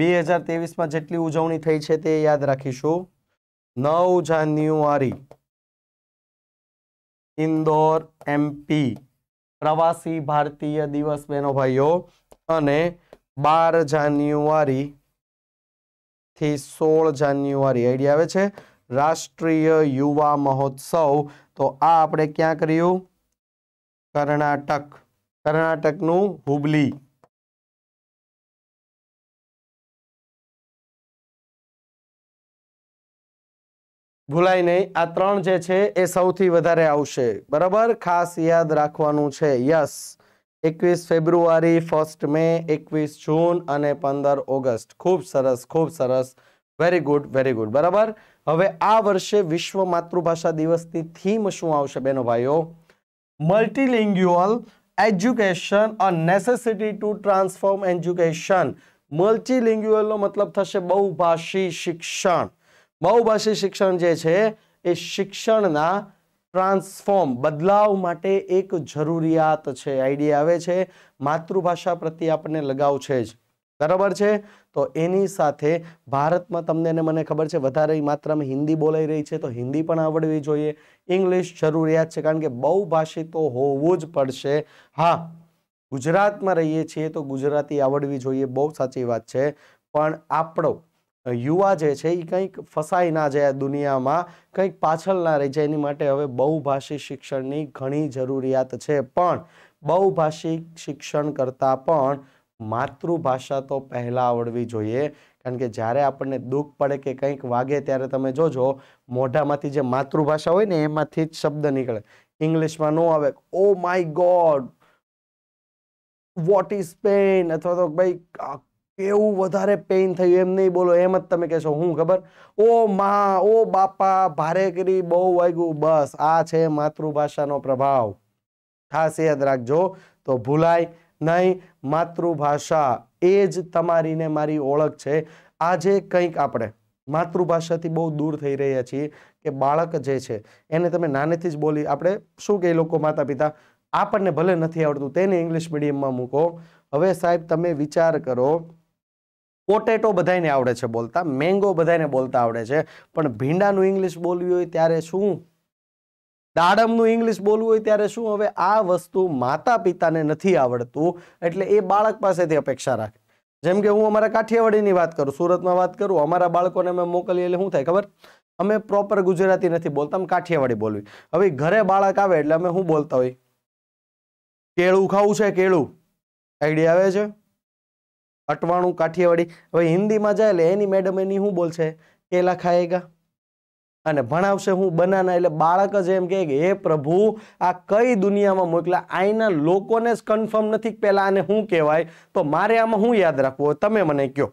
બે હજાર તેવીસમાં જેટલી ઉજવણી થઈ છે તે યાદ રાખીશું નવ જાન્યુઆરી ઇન્દોર એમપી પ્રવાસી ભારતીય દિવસ બહેનો ભાઈઓ અને બાર જાન્યુઆરી થી સોળ જાન્યુઆરી આઈડિયા આવે છે રાષ્ટ્રીય યુવા મહોત્સવ તો આ આપણે ક્યાં કર્યું કર્ણાટક કર્ણાટકનું હુબલી ભૂલાય નહીં આ ત્રણ જે છે એ સૌથી વધારે આવશે બરાબર ખાસ યાદ રાખવાનું છે યસ એકવીસ ફેબ્રુઆરી ફર્સ્ટ મે એકવીસ જૂન અને પંદર ઓગસ્ટ ખૂબ સરસ ખૂબ સરસ વેરી ગુડ વેરી ગુડ બરાબર હવે આ વર્ષે વિશ્વ માતૃભાષા દિવસની થીમ શું આવશે બેનો ભાઈઓ multilingual education a necessity to transform education મલ્ટીલિંગ્યુઅલનો મતલબ થશે બહુભાષી શિક્ષણ બહુભાષી શિક્ષણ જે છે એ શિક્ષણના ટ્રાન્સફોર્મ બદલાવ માટે એક જરૂરિયાત છે આઈડિયા આવે છે માતૃભાષા પ્રત્યે આપણને લગાવ છે જ બરાબર છે તો એની સાથે ભારતમાં તમને ને મને ખબર છે વધારે માત્રામાં હિન્દી બોલાઈ રહી છે તો હિન્દી પણ આવડવી જોઈએ ઇંગ્લિશ જરૂરિયાત છે કારણ કે બહુભાષી તો હોવું જ પડશે હા ગુજરાતમાં રહીએ છીએ તો ગુજરાતી આવડવી જોઈએ બહુ સાચી વાત છે પણ આપણો યુવા જે છે એ કંઈક ફસાઈ ના જાય દુનિયામાં કંઈક પાછળ ના રહી જાય એની માટે હવે બહુભાષી શિક્ષણની ઘણી જરૂરિયાત છે પણ બહુભાષિક શિક્ષણ કરતાં પણ માતૃભાષા તો પહેલાં આવડવી જોઈએ કારણ કે જ્યારે આપણને દુઃખ પડે કે કંઈક વાગે ત્યારે તમે જોજો મોઢામાંથી જે માતૃભાષા હોય ને એમાંથી જ શબ્દ નીકળે ઇંગ્લિશમાં નો આવે oh my god what is pen અથવા તો ભાઈ એવું વધારે પેઇન થયું એમ નહીં બોલો એમ જ તમે કહેશો હું ખબર ઓ મા ઓ બાપા ભારે કરી બહુ વાગ્યું બસ આ છે માતૃભાષાનો પ્રભાવ ખાસ યાદ રાખજો તો ભૂલાય નહીં માતૃભાષા એ જ તમારી ને મારી ઓળખ છે આજે કંઈક આપણે માતૃભાષાથી બહુ દૂર થઈ રહ્યા છીએ કે બાળક જે છે એને તમે નાનેથી જ બોલી આપણે શું કહે લોકો માતા પિતા આપણને ભલે નથી આવડતું તેને ઇંગ્લિશ મીડિયમમાં મૂકો હવે સાહેબ તમે વિચાર કરો પોટેટો બધાને આવડે છે બોલતા મેંગો બધાને બોલતા આવડે છે પણ ભીંડાનું ઇંગ્લિશ બોલવી હોય ત્યારે શું દાડમનું ઇંગ્લિશ બોલવું હોય ત્યારે શું હવે આ વસ્તુ માતા પિતાને નથી આવડતું એટલે એ બાળક પાસેથી અપેક્ષા રાખે જેમ કે હું અમારા કાઠિયાવાડીની વાત કરું સુરતમાં વાત કરું અમારા બાળકોને અમે મોકલીએ એટલે શું થાય ખબર અમે પ્રોપર ગુજરાતી નથી બોલતા અમે કાઠિયાવાડી બોલવી હવે ઘરે બાળક આવે એટલે અમે શું બોલતા હોય કેળું ખાવું છે કેળું આઈડિયા આવે છે અટવાણું કાઠિયાવાડી હવે હિન્દીમાં જાય એટલે એની મેડમ એની શું બોલશે કેલા ખાએગા અને ભણાવશે હું બનાના એટલે બાળક જ એમ કહે કે હે પ્રભુ આ કઈ દુનિયામાં મોકલ્યા આઈના લોકોને જ કન્ફર્મ નથી પહેલાં આને શું કહેવાય તો મારે આમાં શું યાદ રાખવું તમે મને કહો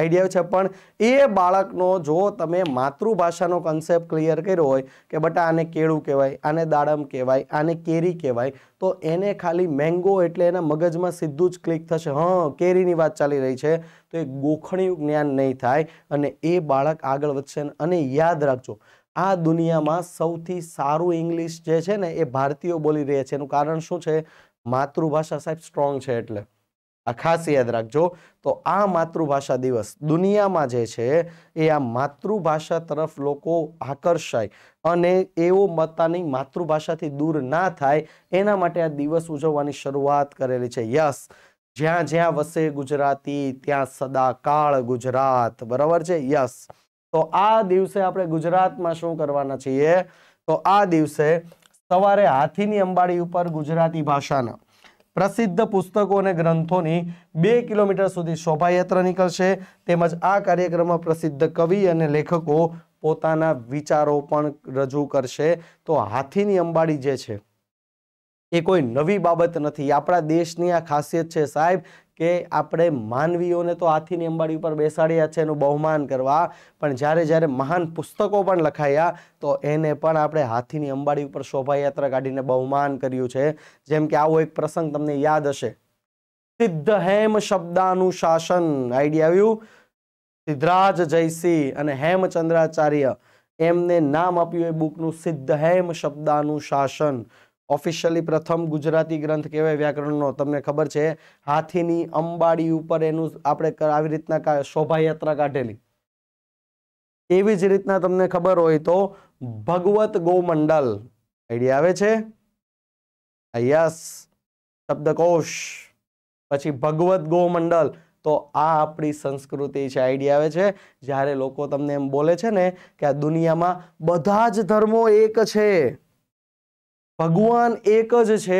આઈડિયા છે પણ એ બાળકનો જો તમે માતૃભાષાનો કન્સેપ્ટ ક્લિયર કર્યો હોય કે બટા આને કેળું કહેવાય આને દાડમ કહેવાય આને કેરી કહેવાય તો એને ખાલી મેંગો એટલે એના મગજમાં સીધું જ ક્લિક થશે હં કેરીની વાત ચાલી રહી છે તો એ ગોખણિયું જ્ઞાન નહીં થાય અને એ બાળક આગળ વધશે અને યાદ રાખજો આ દુનિયામાં સૌથી સારું ઇંગ્લિશ જે છે ને એ ભારતીયો બોલી રહ્યા છે એનું કારણ શું છે માતૃભાષા સાહેબ સ્ટ્રોંગ છે એટલે આ ખાસ યાદ રાખજો તો આ માતૃભાષા દિવસ દુનિયામાં જે છે એ આ માતૃભાષા તરફ લોકો આકર્ષાય અને એવો મતાની માતૃભાષાથી દૂર ના થાય એના માટે આ દિવસ ઉજવવાની શરૂઆત કરેલી છે યસ જ્યાં જ્યાં વસે ગુજરાતી ત્યાં સદાકાળ ગુજરાત બરાબર છે યસ તો આ દિવસે આપણે ગુજરાતમાં શું કરવાના છીએ તો આ દિવસે સવારે હાથીની અંબાડી ઉપર ગુજરાતી ભાષાના પ્રસિદ્ધ પુસ્તકો અને ગ્રંથોની બે કિલોમીટર સુધી શોભાયાત્રા નીકળશે તેમજ આ કાર્યક્રમમાં પ્રસિદ્ધ કવિ અને લેખકો પોતાના વિચારો પણ રજૂ કરશે તો હાથીની અંબાડી જે છે એ કોઈ નવી બાબત નથી આપણા દેશની આ ખાસિયત છે સાહેબ કે આપણે માનવીઓને તો હાથીની અંબાડી ઉપર બેસાડ્યા છે એનું બહુમાન કરવા પણ જ્યારે જ્યારે મહાન પુસ્તકો પણ લખાયા તો એને પણ આપણે હાથીની અંબાડી ઉપર શોભાયાત્રા કાઢીને બહુમાન કર્યું છે જેમ કે આવો એક પ્રસંગ તમને યાદ હશે સિદ્ધ હેમ શબ્દાનું શાસન આઈડિયા આવ્યું સિદ્ધરાજ જયસિંહ અને હેમચંદ્રાચાર્ય એમને નામ આપ્યું એ બુકનું સિદ્ધ હેમ શબ્દાનું શાસન ઓફિશિયલી પ્રથમ ગુજરાતી ગ્રંથ કહેવાય વ્યાકરણનો તમને ખબર છે હાથીની અંબાડી ઉપર એનું આપણે આવી રીતના શોભાયાત્રા કાઢેલી એવી જ રીતના તમને ખબર હોય તો ભગવત ગૌમંડલ આઈડિયા આવે છે યસ શબ્દકોશ પછી ભગવત ગૌમંડલ તો આ આપણી સંસ્કૃતિ છે આઈડિયા આવે છે જ્યારે લોકો તમને એમ બોલે છે ને કે આ દુનિયામાં બધા જ ધર્મો એક છે ભગવાન એક જ છે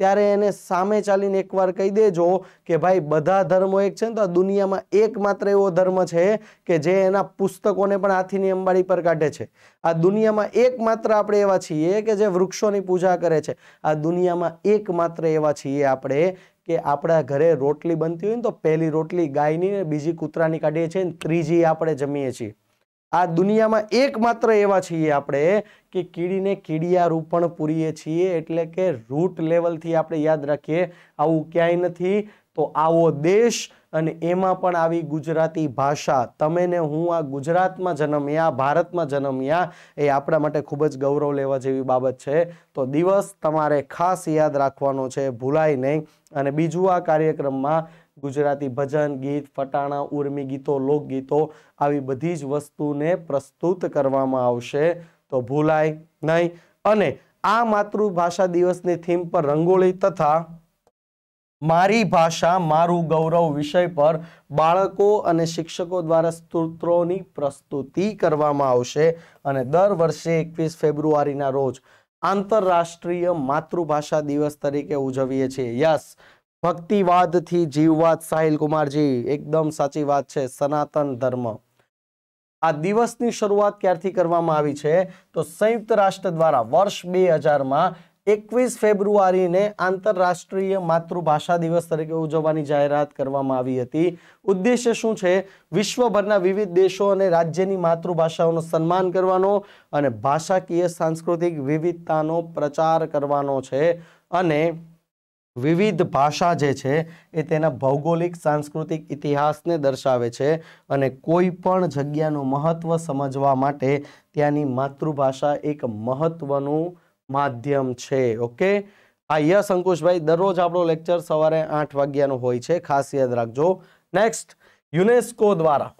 ત્યારે એને સામે ચાલીને એકવાર કહી દેજો કે ભાઈ બધા ધર્મો એક છે ને તો આ દુનિયામાં એકમાત્ર એવો ધર્મ છે કે જે એના પુસ્તકોને પણ હાથીની અંબાડી પર કાઢે છે આ દુનિયામાં એકમાત્ર આપણે એવા છીએ કે જે વૃક્ષોની પૂજા કરે છે આ દુનિયામાં એકમાત્ર એવા છીએ આપણે કે આપણા ઘરે રોટલી બનતી હોય ને તો પહેલી રોટલી ગાયની ને બીજી કૂતરાની કાઢીએ છીએ ને ત્રીજી આપણે જમીએ છીએ આ દુનિયામાં એકમાત્ર એવા છીએ આપણે કે કીડીને કીડિયા રૂપણ પૂરીએ છીએ એટલે કે રૂટ લેવલથી આપણે યાદ રાખીએ આવું ક્યાંય નથી તો આવો દેશ અને એમાં પણ આવી ગુજરાતી ભાષા તમે ને હું આ ગુજરાતમાં જન્મ્યા ભારતમાં જન્મ્યા એ આપણા માટે ખૂબ જ ગૌરવ લેવા જેવી બાબત છે તો દિવસ તમારે ખાસ યાદ રાખવાનો છે ભૂલાય નહીં અને બીજું આ કાર્યક્રમમાં ગુજરાતી ભજન ગીત ફટાણા ઉર્મી ગીતો લોકગીતો આવી બધી જ વસ્તુને પ્રસ્તુત કરવામાં આવશે તો ભૂલાય નહીં અને આ માતૃભાષા દિવસની થીમ પર રંગોળી તથા મારી ભાષા મારું ગૌરવ વિષય પર બાળકો અને શિક્ષકો દ્વારા સ્ત્રોત્રોની પ્રસ્તુતિ કરવામાં આવશે અને દર વર્ષે એકવીસ ફેબ્રુઆરીના રોજ આંતરરાષ્ટ્રીય માતૃભાષા દિવસ તરીકે ઉજવીએ છીએ યસ ભક્તિવાદથી જીવવાદ સાહિલ કુમારજી એકદમ સાચી વાત છે સનાતન ધર્મ આ દિવસની શરૂઆત ક્યારથી કરવામાં આવી છે તો સંયુક્ત રાષ્ટ્ર દ્વારા વર્ષ બે હજારમાં એકવીસ ફેબ્રુઆરીને આંતરરાષ્ટ્રીય માતૃભાષા દિવસ તરીકે ઉજવવાની જાહેરાત કરવામાં આવી હતી ઉદ્દેશ્ય શું છે વિશ્વભરના વિવિધ દેશો અને રાજ્યની માતૃભાષાઓનું સન્માન કરવાનો અને ભાષાકીય સાંસ્કૃતિક વિવિધતાનો પ્રચાર કરવાનો છે અને વિવિધ ભાષા જે છે એ તેના ભૌગોલિક સાંસ્કૃતિક ઇતિહાસને દર્શાવે છે અને કોઈ પણ જગ્યાનું મહત્ત્વ સમજવા માટે ત્યાંની માતૃભાષા એક મહત્ત્વનું માધ્યમ છે ઓકે આ યસ અંકુશભાઈ દરરોજ આપણો લેક્ચર સવારે આઠ વાગ્યાનો હોય છે ખાસ યાદ રાખજો નેક્સ્ટ યુનેસ્કો દ્વારા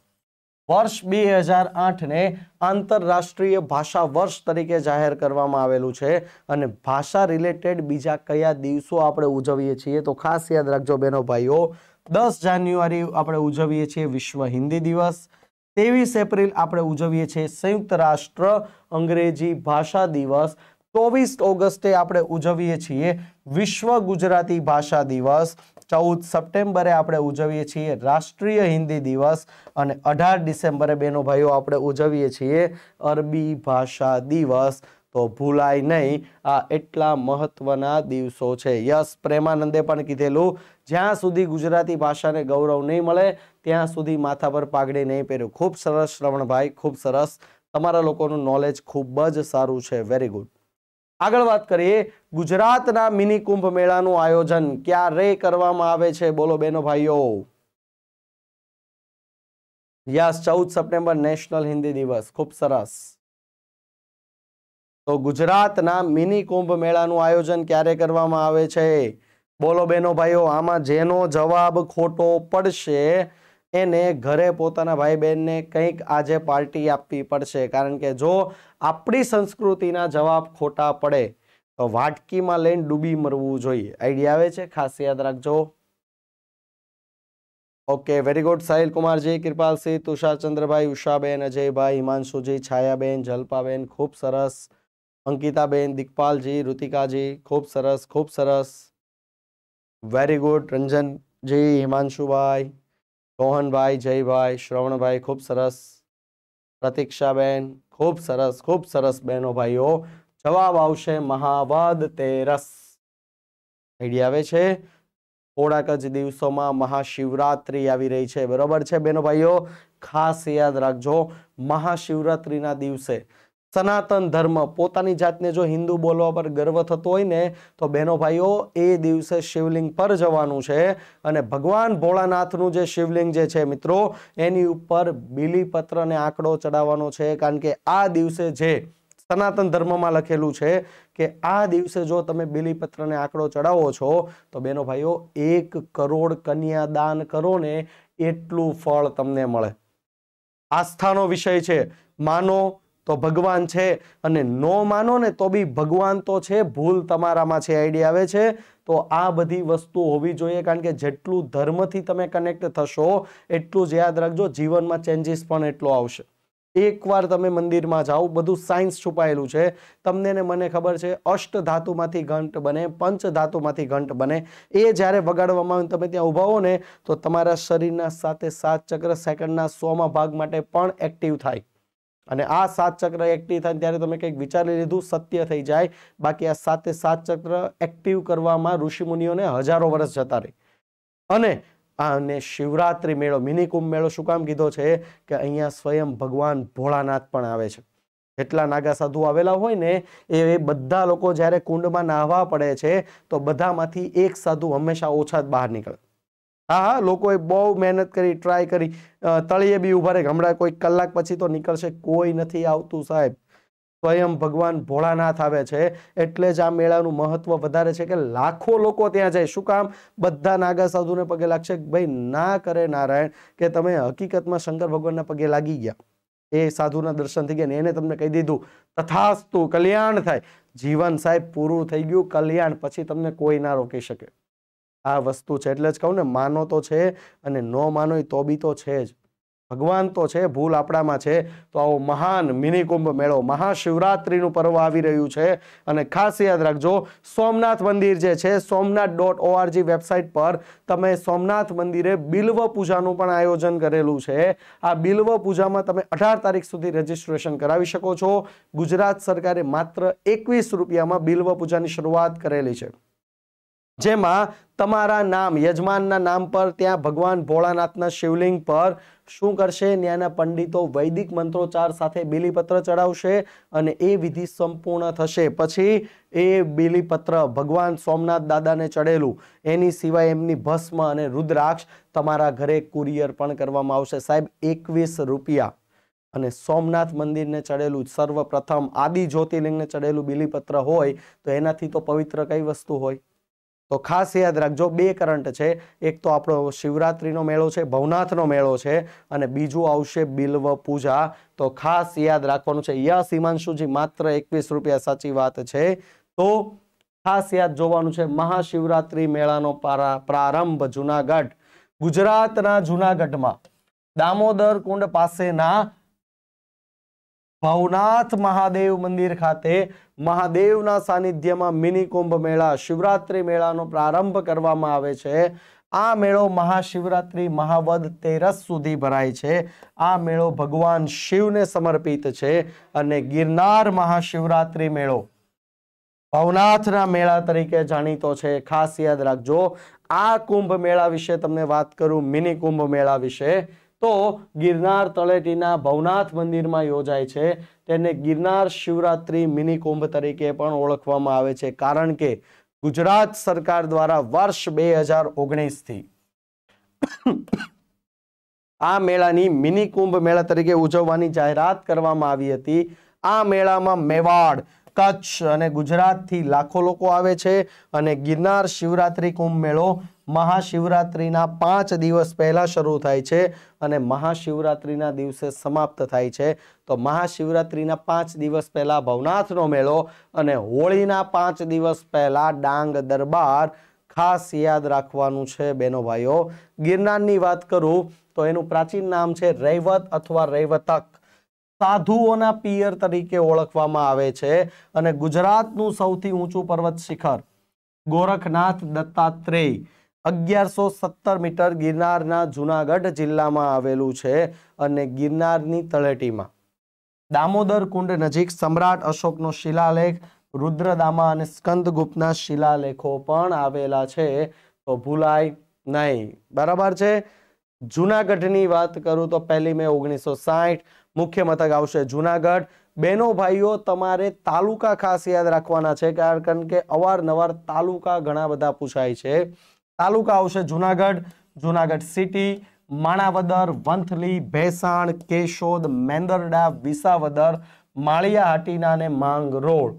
વર્ષ બે હજાર આઠને આંતરરાષ્ટ્રીય ભાષા વર્ષ તરીકે જાહેર કરવામાં આવેલું છે અને ભાષા રિલેટેડ બીજા કયા દિવસો આપણે ઉજવીએ છીએ તો ખાસ યાદ રાખજો બહેનો ભાઈઓ દસ જાન્યુઆરી આપણે ઉજવીએ છીએ વિશ્વ હિન્દી દિવસ ત્રેવીસ એપ્રિલ આપણે ઉજવીએ છીએ સંયુક્ત રાષ્ટ્ર અંગ્રેજી ભાષા દિવસ ચોવીસ ઓગસ્ટે આપણે ઉજવીએ છીએ વિશ્વ ગુજરાતી ભાષા દિવસ ચૌદ સપ્ટેમ્બરે આપણે ઉજવીએ છીએ રાષ્ટ્રીય હિન્દી દિવસ અને અઢાર ડિસેમ્બરે બેનો ભાઈઓ આપણે ઉજવીએ છીએ અરબી ભાષા દિવસ તો ભૂલાય નહીં આ એટલા મહત્વના દિવસો છે યસ પ્રેમાનંદે પણ કીધેલું જ્યાં સુધી ગુજરાતી ભાષાને ગૌરવ નહીં મળે ત્યાં સુધી માથા પર પાઘડી નહીં પહેર્યું ખૂબ સરસ શ્રવણભાઈ ખૂબ સરસ તમારા લોકોનું નોલેજ ખૂબ જ સારું છે વેરી ગુડ આગળ વાત કરીએ ગુજરાતના મિની કુંભ મેળાનું આયોજન ક્યારે કરવામાં આવે છે બોલો બેનો ભાઈઓ યસ ચૌદ સપ્ટેમ્બર નેશનલ હિન્દી દિવસ ખૂબ સરસ તો ગુજરાતના મિની કુંભ મેળાનું આયોજન ક્યારે કરવામાં આવે છે બોલો બેનો ભાઈઓ આમાં જેનો જવાબ ખોટો પડશે એને ઘરે પોતાના ભાઈ બહેનને કંઈક આજે પાર્ટી આપવી પડશે કારણ કે જો અપણી સંસ્કૃતિના જવાબ ખોટા પડે તો વાટકીમાં લઈને ડૂબી મરવું જોઈએ આઈડિયા આવે છે ખાસ યાદ રાખજો ઓકે વેરી ગુડ સાહિલ કુમારજી કૃપાલસિંહ તુષાર ચંદ્રભાઈ ઉષાબેન અજયભાઈ ઈમાનસુજી છાયાબેન જલપાબેન ખૂબ સરસ અંકિતાબેન દિગપાલજી રુતિકાજી ખૂબ સરસ ખૂબ સરસ વેરી ગુડ રંજનજી ઈમાનસુભાઈ સોહનભાઈ જયભાઈ શ્રાવણભાઈ ખૂબ સરસ પ્રતીક્ષાબેન ખૂબ સરસ ખૂબ સરસ બહેનો ભાઈઓ જવાબ આવશે મહાવદ તેરસ આઈડિયા આવે છે થોડાક જ દિવસોમાં મહાશિવરાત્રી આવી રહી છે બરોબર છે બહેનો ભાઈઓ ખાસ યાદ રાખજો મહાશિવરાત્રિના દિવસે સનાતન ધર્મ પોતાની જાતને જો હિન્દુ બોલવા પર ગર્વ થતો હોય ને તો બહેનો ભાઈઓ એ દિવસે શિવલિંગ પર જવાનું છે અને ભગવાન ભોળાનાથનું જે શિવલિંગ જે છે મિત્રો એની ઉપર બીલીપત્રને આંકડો ચડાવવાનો છે કારણ કે આ દિવસે જે સનાતન ધર્મમાં લખેલું છે કે આ દિવસે જો તમે બીલીપત્રને આંકડો ચડાવો છો તો બહેનો ભાઈઓ એક કરોડ કન્યા દાન કરો ને એટલું ફળ તમને મળે આસ્થાનો વિષય છે માનો તો ભગવાન છે અને નો માનો ને તો બી ભગવાન તો છે ભૂલ તમારામાં છે આઈડિયા આવે છે તો આ બધી વસ્તુ હોવી જોઈએ કારણ કે જેટલું ધર્મથી તમે કનેક્ટ થશો એટલું જ યાદ રાખજો જીવનમાં ચેન્જીસ પણ એટલો આવશે એકવાર તમે મંદિરમાં જાઓ બધું સાયન્સ છુપાયેલું છે તમને ને મને ખબર છે અષ્ટ ધાતુમાંથી ઘંટ બને પંચ ધાતુમાંથી ઘંટ બને એ જ્યારે વગાડવામાં આવે તમે ત્યાં ઊભા હો ને તો તમારા શરીરના સાથે સાત ચક્ર સેકન્ડના સોમાં ભાગ માટે પણ એક્ટિવ થાય અને આ સાત ચક્ર એક્ટિવ થાય ત્યારે તમે કંઈક વિચારી લીધું સત્ય થઈ જાય બાકી આ સાતે સાત ચક્ર એક્ટિવ કરવામાં ઋષિમુનિઓને હજારો વર્ષ જતા રહે અને આને શિવરાત્રિ મેળો મિની કુંભ મેળો શું કામ કીધો છે કે અહીંયા સ્વયં ભગવાન ભોળાનાથ પણ આવે છે જેટલા નાગા સાધુ આવેલા હોય ને એ બધા લોકો જ્યારે કુંડમાં નાહવા પડે છે તો બધામાંથી એક સાધુ હંમેશા ઓછા જ બહાર નીકળે હા હા લોકોએ બહુ મહેનત કરી ટ્રાય કરી તળીએ બી ઊભા રહે હમણાં કોઈ કલાક પછી તો નીકળશે કોઈ નથી આવતું સાહેબ સ્વયં ભગવાન ભોળાનાથ આવે છે એટલે જ આ મેળાનું મહત્વ વધારે છે કે લાખો લોકો ત્યાં જાય શું કામ બધા નાગા સાધુને પગે લાગશે ભાઈ ના કરે નારાયણ કે તમે હકીકતમાં શંકર ભગવાનના પગે લાગી ગયા એ સાધુના દર્શન થઈ ગયા ને એને તમને કહી દીધું તથાસ્તુ કલ્યાણ થાય જીવન સાહેબ પૂરું થઈ ગયું કલ્યાણ પછી તમને કોઈ ના રોકી શકે આ વસ્તુ છે એટલે જ કહું ને માનો તો છે અને ન માનો એ તો બી તો છે જ ભગવાન તો છે ભૂલ આપણામાં છે તો આવો મહાન મિની કુંભ મેળો મહાશિવરાત્રિનું પર્વ આવી રહ્યું છે અને ખાસ યાદ રાખજો સોમનાથ મંદિર જે છે સોમનાથ ડોટ ઓઆરજી વેબસાઇટ પર તમે સોમનાથ મંદિરે બિલ્વ પૂજાનું પણ આયોજન કરેલું છે આ બિલ્વ પૂજામાં તમે અઢાર તારીખ સુધી રજીસ્ટ્રેશન કરાવી શકો છો ગુજરાત સરકારે માત્ર એકવીસ રૂપિયામાં બિલ્વ પૂજાની શરૂઆત કરેલી છે જેમાં તમારા નામ યજમાનના નામ પર ત્યાં ભગવાન ભોળાનાથના શિવલિંગ પર શું કરશે ત્યાંના પંડિતો વૈદિક મંત્રોચ્ચાર સાથે બિલીપત્ર ચડાવશે અને એ વિધિ સંપૂર્ણ થશે પછી એ બિલીપત્ર ભગવાન સોમનાથ દાદાને ચડેલું એની સિવાય એમની ભસ્મ અને રુદ્રાક્ષ તમારા ઘરે કુરિયર પણ કરવામાં આવશે સાહેબ એકવીસ રૂપિયા અને સોમનાથ મંદિરને ચડેલું સર્વપ્રથમ આદિ જ્યોતિર્લિંગને ચડેલું બિલીપત્ર હોય તો એનાથી તો પવિત્ર કઈ વસ્તુ હોય તો ખાસ યાદ રાખજો બે કરંટ છે એક તો આપણો શિવરાત્રિનો મેળો છે ભવનાથનો મેળો છે અને બીજું આવશે બિલ્વ પૂજા તો ખાસ યાદ રાખવાનું છે યા સીમાંશુજી માત્ર એકવીસ રૂપિયા સાચી વાત છે તો ખાસ યાદ જોવાનું છે મહાશિવરાત્રિ મેળાનો પ્રારંભ જુનાગઢ ગુજરાતના જુનાગઢમાં દામોદર કુંડ પાસેના ભવનાથ મહાદેવ મંદિર ખાતે મહાદેવના સાનિધ્યમાં મિની કુંભ મેળા શિવરાત્રિ મેળાનો પ્રારંભ કરવામાં આવે છે આ મેળો મહાશિવરાત્રિ મહાવદ તેરસ સુધી ભરાય છે આ મેળો ભગવાન શિવને સમર્પિત છે અને ગિરનાર મહાશિવરાત્રિ મેળો ભવનાથના મેળા તરીકે જાણીતો છે ખાસ યાદ રાખજો આ કુંભ મેળા વિશે તમને વાત કરું મિની કુંભ મેળા વિશે તો ગિરનાર તળેટીના ભવનાથ મંદિરમાં યોજાય છે તેને ગિરનાર શિવરાત્રી મિની કુંભ તરીકે પણ ઓળખવામાં આવે છે કારણ કે ગુજરાત સરકાર દ્વારા વર્ષ બે હજાર ઓગણીસથી આ મેળાની મિની કુંભ મેળા તરીકે ઉજવવાની જાહેરાત કરવામાં આવી હતી આ મેળામાં મેવાડ કચ્છ અને ગુજરાતથી લાખો લોકો આવે છે અને ગિરનાર શિવરાત્રી કુંભ મેળો મહાશિવરાત્રિના પાંચ દિવસ પહેલાં શરૂ થાય છે અને મહાશિવરાત્રિના દિવસે સમાપ્ત થાય છે તો મહાશિવરાત્રિના પાંચ દિવસ પહેલાં ભવનાથનો મેળો અને હોળીના પાંચ દિવસ પહેલાં ડાંગ દરબાર ખાસ યાદ રાખવાનું છે બેનો ભાઈઓ ગિરનારની વાત કરું તો એનું પ્રાચીન નામ છે રૈવત અથવા રૈવતક સાધુઓના પિયર તરીકે ઓળખવામાં આવે છે અને ગુજરાતનું સૌથી ઊંચું પર્વત શિખર ગોરખનાથ દત્તાત્રેય અગિયારસો સત્તર મીટર ગિરનારના જુનાગઢ જિલ્લામાં આવેલું છે અને ગિરનારની તળેટીમાં દામોદર કુંડ નજીક સમ્રાટ અશોકનો શિલાલેખ રુદ્રદામા અને સ્કંદગુપ્તના શિલાલેખો પણ આવેલા છે તો ભૂલાય નહીં બરાબર છે જુનાગઢની વાત કરું તો પહેલી મે ઓગણીસો સાહીઠ મુખ્ય મથક આવશે જુનાગઢ બેનો ભાઈઓ તમારે તાલુકા ખાસ યાદ રાખવાના છે કારણ કે અવારનવાર તાલુકા ઘણા બધા પૂછાય છે તાલુકા આવશે જુનાગઢ જુનાગઢ સિટી માણાવદર વંથલી ભેસાણ કેશોદ મેંદરડા વિસાવદર માળિયાહાટીના અને માંગરોળ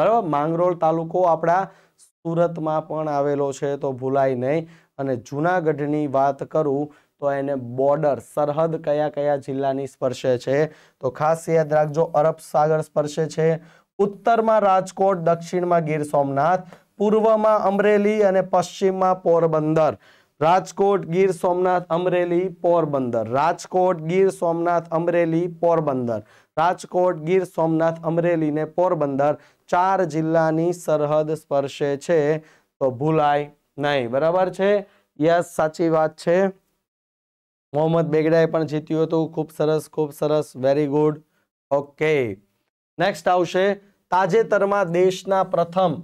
બરાબર માંગરોળ તાલુકો આપણા સુરતમાં પણ આવેલો છે તો ભૂલાય નહીં અને જુનાગઢની વાત કરું તો એને બોર્ડર સરહદ કયા કયા જિલ્લાની સ્પર્શે છે તો ખાસ યાદ રાખજો અરબ સાગર સ્પર્શે છે ઉત્તરમાં રાજકોટ દક્ષિણમાં ગીર સોમનાથ પૂર્વમાં અમરેલી અને પશ્ચિમમાં પોરબંદર રાજકોટ ગીર સોમનાથ અમરેલી પોરબંદર રાજકોટ ગીર સોમનાથ અમરેલી પોરબંદર રાજકોટ ગીર સોમનાથ અમરેલી ને પોરબંદર ચાર જિલ્લાની સરહદ સ્પર્શે છે તો ભૂલાય નહીં બરાબર છે યસ સાચી વાત છે મોહમ્મદ બેગડાએ પણ જીત્યું હતું ખૂબ સરસ ખૂબ સરસ વેરી ગુડ ઓકે નેક્સ્ટ આવશે તાજેતરમાં દેશના પ્રથમ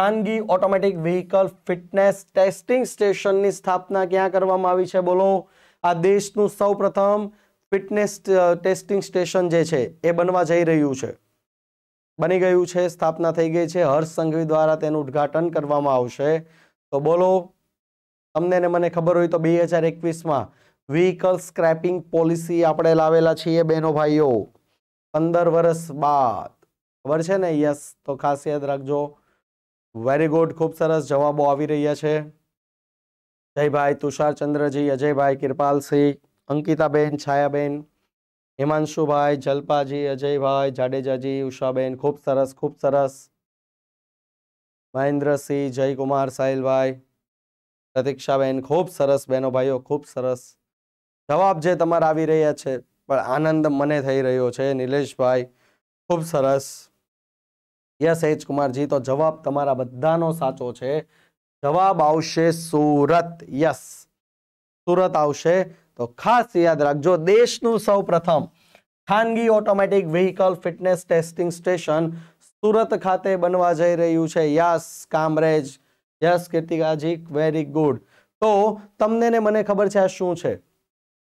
ખાનગી ઓટોમેટિક વ્હીકલ ફિટનેસ ટેસ્ટિંગ સ્ટેશનની સ્થાપના ક્યાં કરવામાં આવી છે બોલો આ દેશનું સૌપ્રથમ ફિટનેસ ટેસ્ટિંગ સ્ટેશન જે છે એ બનવા જઈ રહ્યું છે બની ગયું છે સ્થાપના થઈ ગઈ છે હર્ષ સંઘવી દ્વારા તેનું ઉદ્ઘાટન કરવામાં આવશે તો બોલો તમને મને ખબર હોય તો બે હજાર એકવીસમાં વ્હીકલ સ્ક્રેપિંગ પોલિસી આપણે લાવેલા છીએ બહેનો ભાઈઓ પંદર વર્ષ બાદ ખબર છે ને યસ તો ખાસ યાદ રાખજો વેરી ગુડ ખૂબ સરસ જવાબો આવી રહ્યા છે જયભાઈ તુષાર ચંદ્રજી અજયભાઈ કિરપાલસિંહ અંકિતાબેન છાયાબેન હિમાંશુભાઈ જલપાજી અજયભાઈ જાડેજાજી ઉષાબેન ખૂબ સરસ ખૂબ સરસ મહેન્દ્રસિંહ જયકુમાર સાહિલભાઈ પ્રતીક્ષાબેન ખૂબ સરસ બહેનો ભાઈઓ ખૂબ સરસ જવાબ જે તમારા આવી રહ્યા છે પણ આનંદ મને થઈ રહ્યો છે નિલેશભાઈ ખૂબ સરસ યસ એચ કુમારજી તો જવાબ તમારા બધાનો સાચો છે જવાબ આવશે સુરત યસ સુરત આવશે તો ખાસ યાદ રાખજો દેશનું સૌ પ્રથમ ખાનગી automatic vehicle fitness testing station Surat ખાતે બનવા જઈ રહ્યું છે યસ કામરેજ યસ કીર્તિકાજી વેરી ગુડ તો તમને ને મને ખબર છે આ શું છે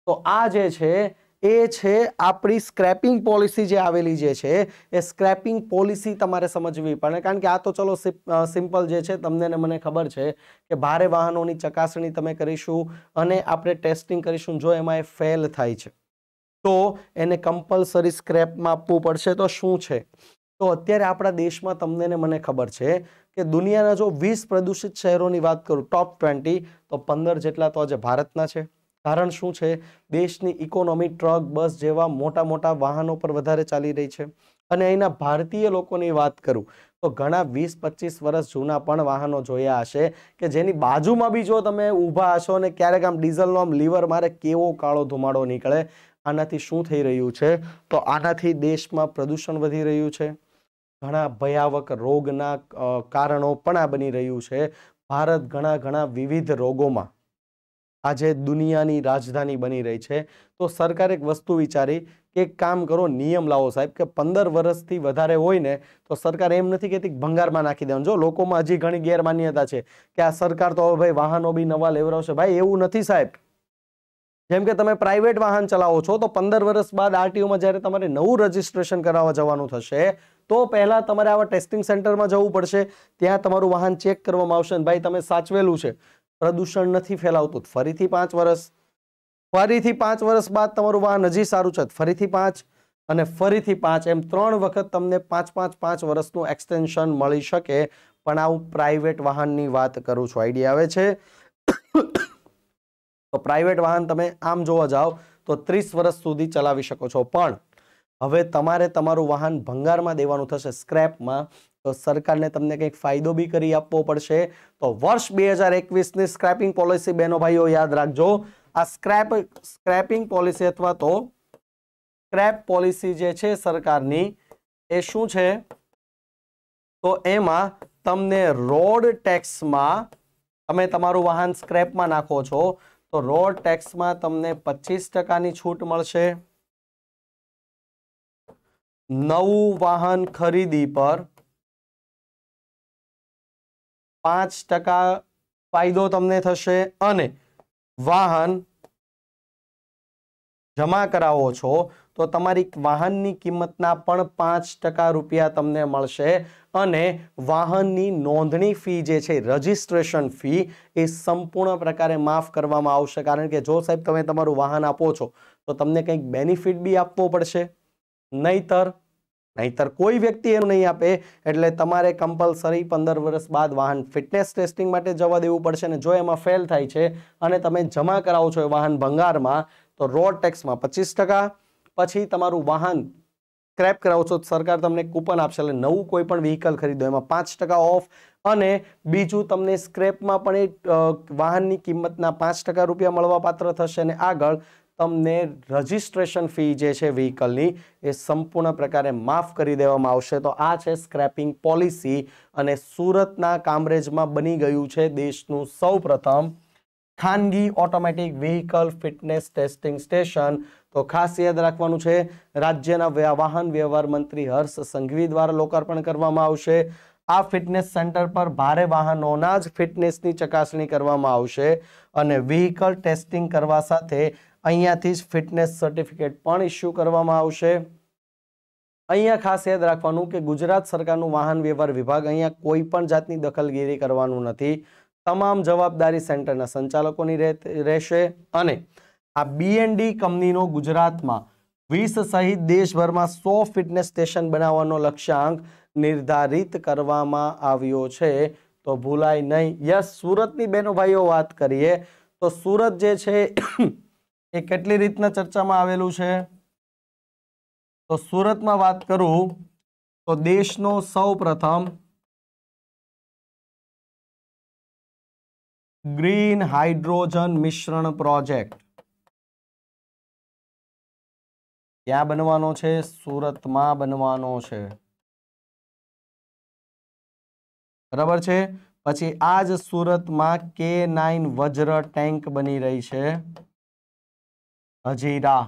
તો આ જે છે એ છે આપણી સ્ક્રેપિંગ પોલિસી જે આવેલી જે છે એ સ્ક્રેપિંગ પોલિસી તમારે સમજવી પડે કારણ કે આ તો ચલો સિમ્પલ જે છે તમને ને મને ખબર છે કે ભારે વાહનોની ચકાસણી તમે કરીશું અને આપણે ટેસ્ટિંગ કરીશું જો એમાં એ ફેલ થાય છે તો એને કમ્પલસરી સ્ક્રેપમાં આપવું પડશે તો શું છે તો અત્યારે આપણા દેશમાં તમને ને મને ખબર છે કે દુનિયાના જો વીસ પ્રદૂષિત શહેરોની વાત કરું ટોપ ટ્વેન્ટી તો પંદર જેટલા તો આજે ભારતના છે કારણ શું છે દેશની ઇકોનોમી ટ્રક બસ જેવા મોટા મોટા વાહનો પર વધારે ચાલી રહી છે અને અહીંના ભારતીય લોકોની વાત કરું તો ઘણા વીસ પચીસ વર્ષ જૂના પણ વાહનો જોયા હશે કે જેની બાજુમાં બી જો તમે ઊભા હશો અને ક્યારેક આમ ડીઝલનો આમ લીવર મારે કેવો કાળો ધુમાડો નીકળે આનાથી શું થઈ રહ્યું છે તો આનાથી દેશમાં પ્રદૂષણ વધી રહ્યું છે ઘણા ભયાવક રોગના કારણો પણ આ બની રહ્યું છે ભારત ઘણા ઘણા વિવિધ રોગોમાં આજે દુનિયાની રાજધાની બની રહી છે તો સરકાર એક વસ્તુ વિચારી કે એક કામ કરો નિયમ લાવો સાહેબ કે પંદર વર્ષથી વધારે હોય ને તો સરકાર એમ નથી કહેતી ભંગારમાં નાખી દેવાનું જો લોકોમાં હજી ઘણી ગેરમાન્યતા છે કે આ સરકાર તો હવે ભાઈ વાહનો બી નવા લેવડાવશે ભાઈ એવું નથી સાહેબ જેમ કે તમે પ્રાઇવેટ વાહન ચલાવો છો તો પંદર વર્ષ બાદ આરટીઓમાં જ્યારે તમારે નવું રજિસ્ટ્રેશન કરાવવા જવાનું થશે તો પહેલાં તમારે આવા ટેસ્ટિંગ સેન્ટરમાં જવું પડશે ત્યાં તમારું વાહન ચેક કરવામાં આવશે ભાઈ તમે સાચવેલું છે પ્રદૂષણ નથી ફેલાવતું ફરીથી પાંચ વર્ષ ફરીથી પાંચ વર્ષ બાદ તમારું વાહન હજી સારું છે ફરીથી પાંચ અને ફરીથી પાંચ એમ ત્રણ વખત તમને પાંચ પાંચ પાંચ વર્ષનું એક્સટેન્શન મળી શકે પણ આ હું પ્રાઇવેટ વાહનની વાત કરું છું આઈડિયા આવે છે તો પ્રાઇવેટ વાહન તમે આમ જોવા જાઓ તો ત્રીસ વર્ષ સુધી ચલાવી શકો છો પણ હવે તમારે તમારું વાહન ભંગારમાં દેવાનું થશે સ્ક્રેપમાં તો સરકારને તમને કંઈક ફાયદો બી કરી આપવો પડશે તો વર્ષ બે હજાર એકવીસની સ્ક્રેપિંગ પોલિસી બહેનો ભાઈઓ યાદ રાખજો આ સ્ક્રેપ સ્ક્રેપિંગ પોલિસી અથવા તો સ્ક્રેપ પોલિસી જે છે સરકારની એ શું છે તો એમાં તમને રોડ ટેક્સમાં તમે તમારું વાહન સ્ક્રેપમાં નાખો છો તો રોડ ટેક્સમાં તમને પચીસ ટકાની છૂટ મળશે નવું વાહન ખરીદી પર પાંચ ટકા ફાયદો તમને થશે અને વાહન જમા કરાવો છો તો તમારી વાહનની કિંમતના પણ પાંચ ટકા રૂપિયા તમને મળશે અને વાહનની નોંધણી ફી જે છે રજિસ્ટ્રેશન ફી એ સંપૂર્ણ પ્રકારે માફ કરવામાં આવશે કારણ કે જો સાહેબ તમે તમારું વાહન આપો છો તો તમને કંઈક બેનિફિટ બી આપવો પડશે નહીતર નહીતર કોઈ વ્યક્તિ એનું નહીં આપે એટલે તમારે કમ્પલસરી પંદર વર્ષ બાદ વાહન ફિટનેસ ટેસ્ટિંગ માટે જવા દેવું પડશે અને જો એમાં ફેલ થાય છે અને તમે જમા કરાવો છો એ વાહન ભંગારમાં તો રોડ ટેક્સમાં પચીસ પછી તમારું વાહન સ્ક્રેપ કરાવો છો સરકાર તમને કૂપન આપશે એટલે નવું કોઈ પણ વ્હીકલ ખરીદો એમાં પાંચ ટકા ઓફ અને બીજું તમને સ્ક્રેપમાં પણ એ વાહનની કિંમતના પાંચ ટકા રૂપિયા મળવાપાત્ર થશે અને આગળ તમને રજિસ્ટ્રેશન ફી જે છે વ્હીકલની એ સંપૂર્ણ પ્રકારે માફ કરી દેવામાં આવશે તો આ છે સ્ક્રેપિંગ પોલિસી અને સુરતના કામરેજમાં બની ગયું છે દેશનું સૌપ્રથમ ખાનગી automatic vehicle fitness testing station તો ખાસ યાદ રાખવાનું છે રાજ્યના વાહન વ્યવહાર મંત્રી હર્ષ સંઘવી દ્વારા લોકાર્પણ કરવામાં આવશે આ ફિટનેસ સેન્ટર પર ભારે વાહનોના જ ફિટનેસની ચકાસણી કરવામાં આવશે અને વ્હીકલ ટેસ્ટિંગ કરવા સાથે અહીંયાથી જ ફિટનેસ સર્ટિફિકેટ પણ ઇસ્યુ કરવામાં આવશે અહીંયા ખાસ યાદ રાખવાનું કે ગુજરાત સરકારનું વાહન વ્યવહાર વિભાગ અહીંયા કોઈ પણ જાતની દખલગીરી કરવાનું નથી તમામ જવાબદારી સેન્ટરના સંચાલકોની રહેશે અને આ બીએનડી કંપનીનો ગુજરાતમાં વીસ સહિત દેશભરમાં સો ફિટનેસ સ્ટેશન બનાવવાનો લક્ષ્યાંક નિર્ધારિત કરવામાં આવ્યો છે તો ભૂલાય નહીં યસ સુરતની બહેનો ભાઈઓ વાત કરીએ તો સુરત જે છે એ કેટલી રીતના ચર્ચામાં આવેલું છે તો સુરતમાં વાત કરું તો દેશનો સૌ પ્રથમ ગ્રીન હાઇડ્રોજન મિશ્રણ પ્રોજેક્ટ ક્યાં બનવાનો છે સુરતમાં બનવાનો છે બરાબર છે પછી આજ સુરતમાં કે નાઇન વજ્ર ટેન્ક બની રહી છે હજીરા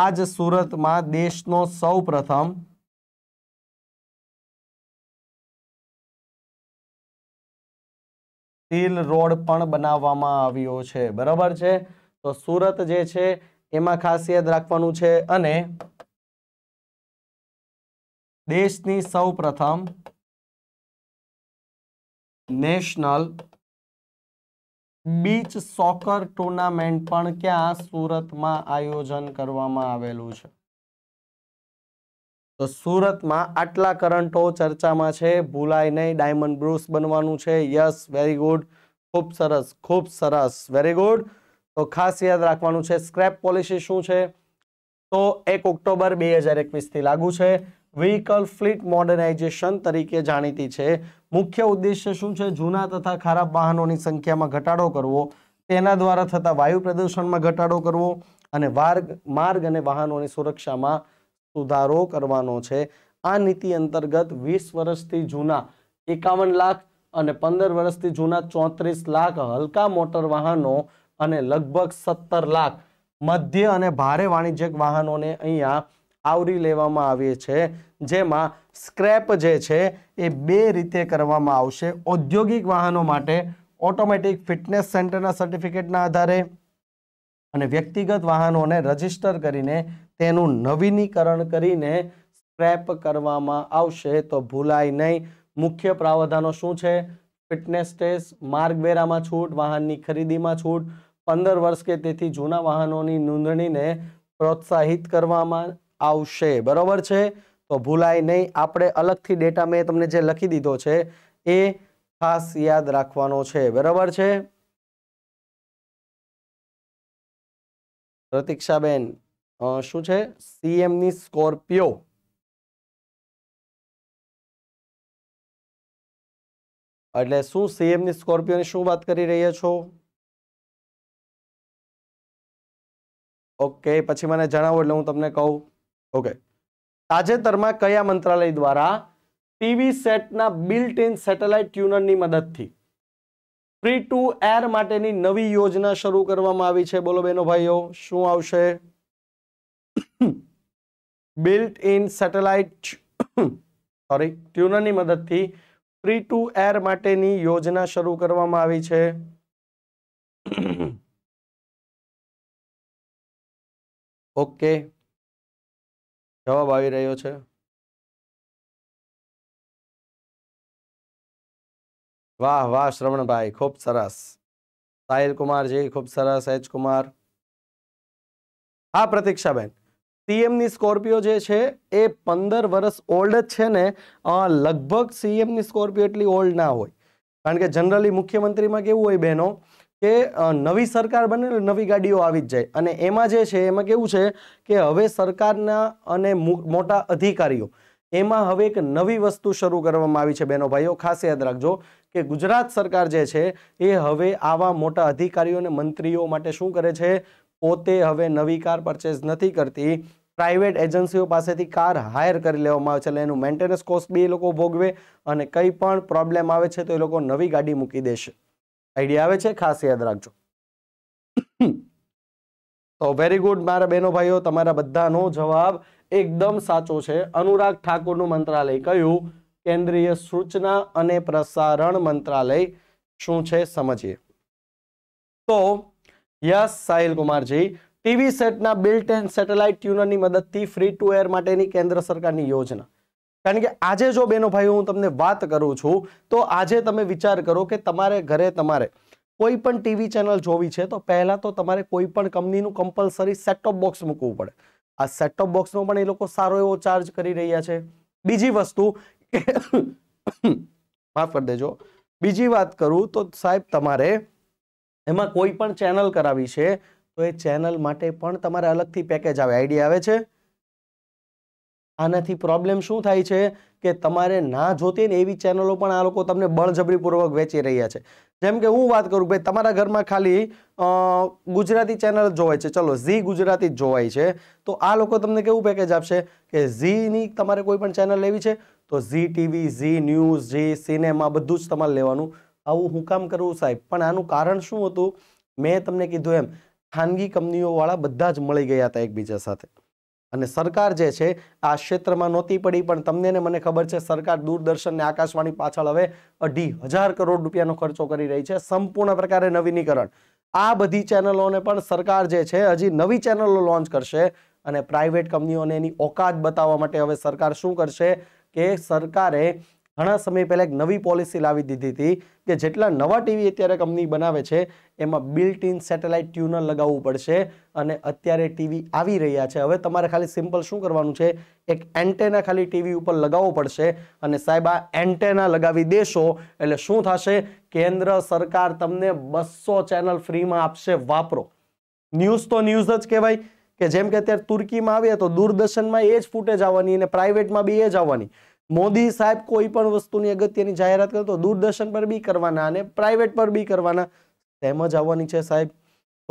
આજ સુરતમાં દેશનો સૌ પ્રથમ સ્ટીલ રોડ પણ બનાવવામાં આવ્યો છે બરાબર છે તો સુરત જે છે એમાં ખાસ યાદ રાખવાનું છે અને દેશની સૌ પ્રથમ નેશનલ બીચ સોકર ટુર્નામેન્ટ પણ ક્યાં સુરતમાં આયોજન કરવામાં આવેલું છે તો સુરતમાં આટલા કરંટો ચર્ચામાં છે ભૂલાય નહીં ડાયમંડ બ્રુસ બનવાનું છે યસ વેરી ગુડ ખૂબ સરસ ખૂબ સરસ વેરી ગુડ તો ખાસ યાદ રાખવાનું છે સ્ક્રેપ પોલિસી શું છે તો એક ઓક્ટોબર બે હજાર એકવીસથી લાગુ છે વ્હીકલ ફ્લીટ મોડર્નાઇઝેશન તરીકે જાણીતી છે મુખ્ય ઉદ્દેશ્ય શું છે જૂના તથા ખરાબ વાહનોની સંખ્યામાં ઘટાડો કરવો તેના દ્વારા થતા વાયુ પ્રદૂષણમાં ઘટાડો કરવો અને માર્ગ માર્ગ અને વાહનોની સુરક્ષામાં સુધારો કરવાનો છે આ નીતિ અંતર્ગત વીસ વર્ષથી જૂના એકાવન લાખ અને પંદર વર્ષથી જૂના ચોત્રીસ લાખ હલકા મોટર વાહનો અને લગભગ સત્તર લાખ મધ્ય અને ભારે વાણિજ્યક વાહનોને અહીંયા આવરી લેવામાં આવે છે જેમાં સ્ક્રેપ જે છે એ બે રીતે કરવામાં આવશે ઔદ્યોગિક વાહનો માટે ઓટોમેટિક ફિટનેસ સેન્ટરના સર્ટિફિકેટના આધારે અને વ્યક્તિગત વાહનોને રજીસ્ટર કરીને તેનું નવીનીકરણ કરીને સ્ક્રેપ કરવામાં આવશે તો ભૂલાય નહીં મુખ્ય પ્રાવધાનો શું છે ફિટનેસ ટેસ્ટ માર્ગવેરામાં છૂટ વાહનની ખરીદીમાં છૂટ પંદર વર્ષ કે તેથી જૂના વાહનોની નોંધણીને પ્રોત્સાહિત કરવામાં આવશે બરોબર છે તો ભૂલાય નહીં આપણે અલગથી ડેટા મેં તમને જે લખી દીધો છે એ ખાસ યાદ રાખવાનો છે બરાબર છે પ્રતિક્ષાબેન શું છે સીએમની સ્કોર્પિયો એટલે શું સીએમની સ્કોર્પિયોની શું વાત કરી રહ્યા છો ઓકે પછી મને જણાવો એટલે હું તમને કહું ઓકે તાજેતરમાં કયા મંત્રાલય દ્વારા ટીવી સેટના બિલ્ટ ઇન સેટેલાઇટ ટ્યુનરની મદદથી ફ્રી ટુ એર માટેની નવી યોજના શરૂ કરવામાં આવી છે બોલો બેનો ભાઈઓ શું આવશે *coughs* બિલ્ટ ઇન સેટેલાઇટ *coughs* સોરી ટ્યુનરની મદદથી ફ્રી ટુ એર માટેની યોજના શરૂ કરવામાં આવી છે *coughs* ઓકે જવાબ આવી રહ્યો છે વાહ વાહ શ્રવણભાઈ ખૂબ સરસ સાહિલ કુમારજી ખૂબ સરસ એચ કુમાર હા પ્રતીક્ષાબેન સીએમની સ્કોર્પિયો જે છે એ પંદર વર્ષ ઓલ્ડ જ છે ને લગભગ સીએમની સ્કોર્પિયો એટલી ઓલ્ડ ના હોય કારણ કે જનરલી મુખ્યમંત્રીમાં કેવું હોય બહેનો કે નવી સરકાર બને નવી ગાડીઓ આવી જ જાય અને એમાં જે છે એમાં કેવું છે કે હવે સરકારના અને મોટા અધિકારીઓ એમાં હવે એક નવી વસ્તુ શરૂ કરવામાં આવી છે બહેનો ભાઈઓ ખાસ યાદ રાખજો કે ગુજરાત સરકાર જે છે એ હવે આવા મોટા અધિકારીઓ અને મંત્રીઓ માટે શું કરે છે પોતે હવે નવી કાર પરચેસ નથી કરતી પ્રાઇવેટ એજન્સીઓ પાસેથી કાર હાયર કરી લેવામાં આવે છે એટલે એનું મેન્ટેનન્સ કોસ્ટ બી એ લોકો ભોગવે અને કંઈ પણ પ્રોબ્લેમ આવે છે તો એ લોકો નવી ગાડી મૂકી દેશે આઈડિયા આવે છે ખાસ યાદ રાખજો તો વેરી ગુડ મારા બહેનો ભાઈઓ તમારા બધાનો જવાબ એકદમ સાચો છે અનુરાગ ઠાકોરનું મંત્રાલય કયું કેન્દ્રીય સૂચના અને પ્રસારણ મંત્રાલય શું છે સમજીએ તો યસ સાહિલ કુમારજી ટીવી સેટના બિલ્ટ એન્ડ સેટેલાઇટ ટ્યુનરની મદદથી ફ્રી ટુ એર માટેની કેન્દ્ર સરકારની યોજના કારણ કે આજે જો બેનો ભાઈ હું તમને વાત કરું છું તો આજે તમે વિચાર કરો કે તમારે ઘરે તમારે કોઈ પણ ટીવી ચેનલ જોવી છે તો પહેલાં તો તમારે કોઈ પણ કંપનીનું કમ્પલસરી સેટટોપ બોક્સ મૂકવું પડે આ સેટટોપ બોક્સનો પણ એ લોકો સારો એવો ચાર્જ કરી રહ્યા છે બીજી વસ્તુ *coughs* માફ કરી દેજો બીજી વાત કરું તો સાહેબ તમારે એમાં કોઈ પણ ચેનલ કરાવી છે તો એ ચેનલ માટે પણ તમારે અલગથી પેકેજ આવે આઈડિયા આવે છે આનાથી પ્રોબ્લેમ શું થાય છે કે તમારે ના જોતી ને એવી ચેનલો પણ આ લોકો તમને બળજબરીપૂર્વક વેચી રહ્યા છે જેમ કે હું વાત કરું ભાઈ તમારા ઘરમાં ખાલી ગુજરાતી ચેનલ જોવાય છે ચલો ઝી ગુજરાતી જ જોવાય છે તો આ લોકો તમને કેવું પેકેજ આપશે કે ઝીની તમારે કોઈ પણ ચેનલ લેવી છે તો Zee TV Zee news Zee cinema બધું જ તમારે લેવાનું આવું હું કામ કરવું સાહેબ પણ આનું કારણ શું હતું મેં તમને કીધું એમ ખાનગી કંપનીઓવાળા બધા જ મળી ગયા હતા એકબીજા સાથે અને સરકાર જે છે આ ક્ષેત્રમાં નહોતી પડી પણ તમને મને ખબર છે સરકાર દૂરદર્શન ને આકાશવાણી પાછળ હવે અઢી હજાર કરોડ રૂપિયાનો ખર્ચો કરી રહી છે સંપૂર્ણ પ્રકારે નવીનીકરણ આ બધી ચેનલોને પણ સરકાર જે છે હજી નવી ચેનલો લોન્ચ કરશે અને પ્રાઇવેટ કંપનીઓને એની ઓકાત બતાવવા માટે હવે સરકાર શું કરશે કે સરકારે ઘણા સમય પહેલાં એક નવી પોલિસી લાવી દીધી હતી કે જેટલા નવા ટીવી અત્યારે કંપની બનાવે છે એમાં બિલ્ટ ઇન સેટેલાઇટ ટ્યુનર લગાવવું પડશે અને અત્યારે ટીવી આવી રહ્યા છે હવે તમારે ખાલી સિમ્પલ શું કરવાનું છે એક એન્ટેના ખાલી ટીવી ઉપર લગાવવો પડશે અને સાહેબ આ એન્ટેના લગાવી દેશો એટલે શું થશે કેન્દ્ર સરકાર તમને બસો ચેનલ ફ્રીમાં આપશે વાપરો ન્યૂઝ તો ન્યૂઝ જ કહેવાય કે જેમ કે અત્યારે તુર્કીમાં આવીએ તો દૂરદર્શનમાં એ જ ફૂટેજ આવવાની અને પ્રાઇવેટમાં બી એ જ આવવાની મોદી સાહેબ કોઈ પણ વસ્તુની અગત્યની જાહેરાત કરે તો દૂરદર્શન પર બી કરવાના અને પ્રાઇવેટ પર બી કરવાના તેમજ આવવાની છે સાહેબ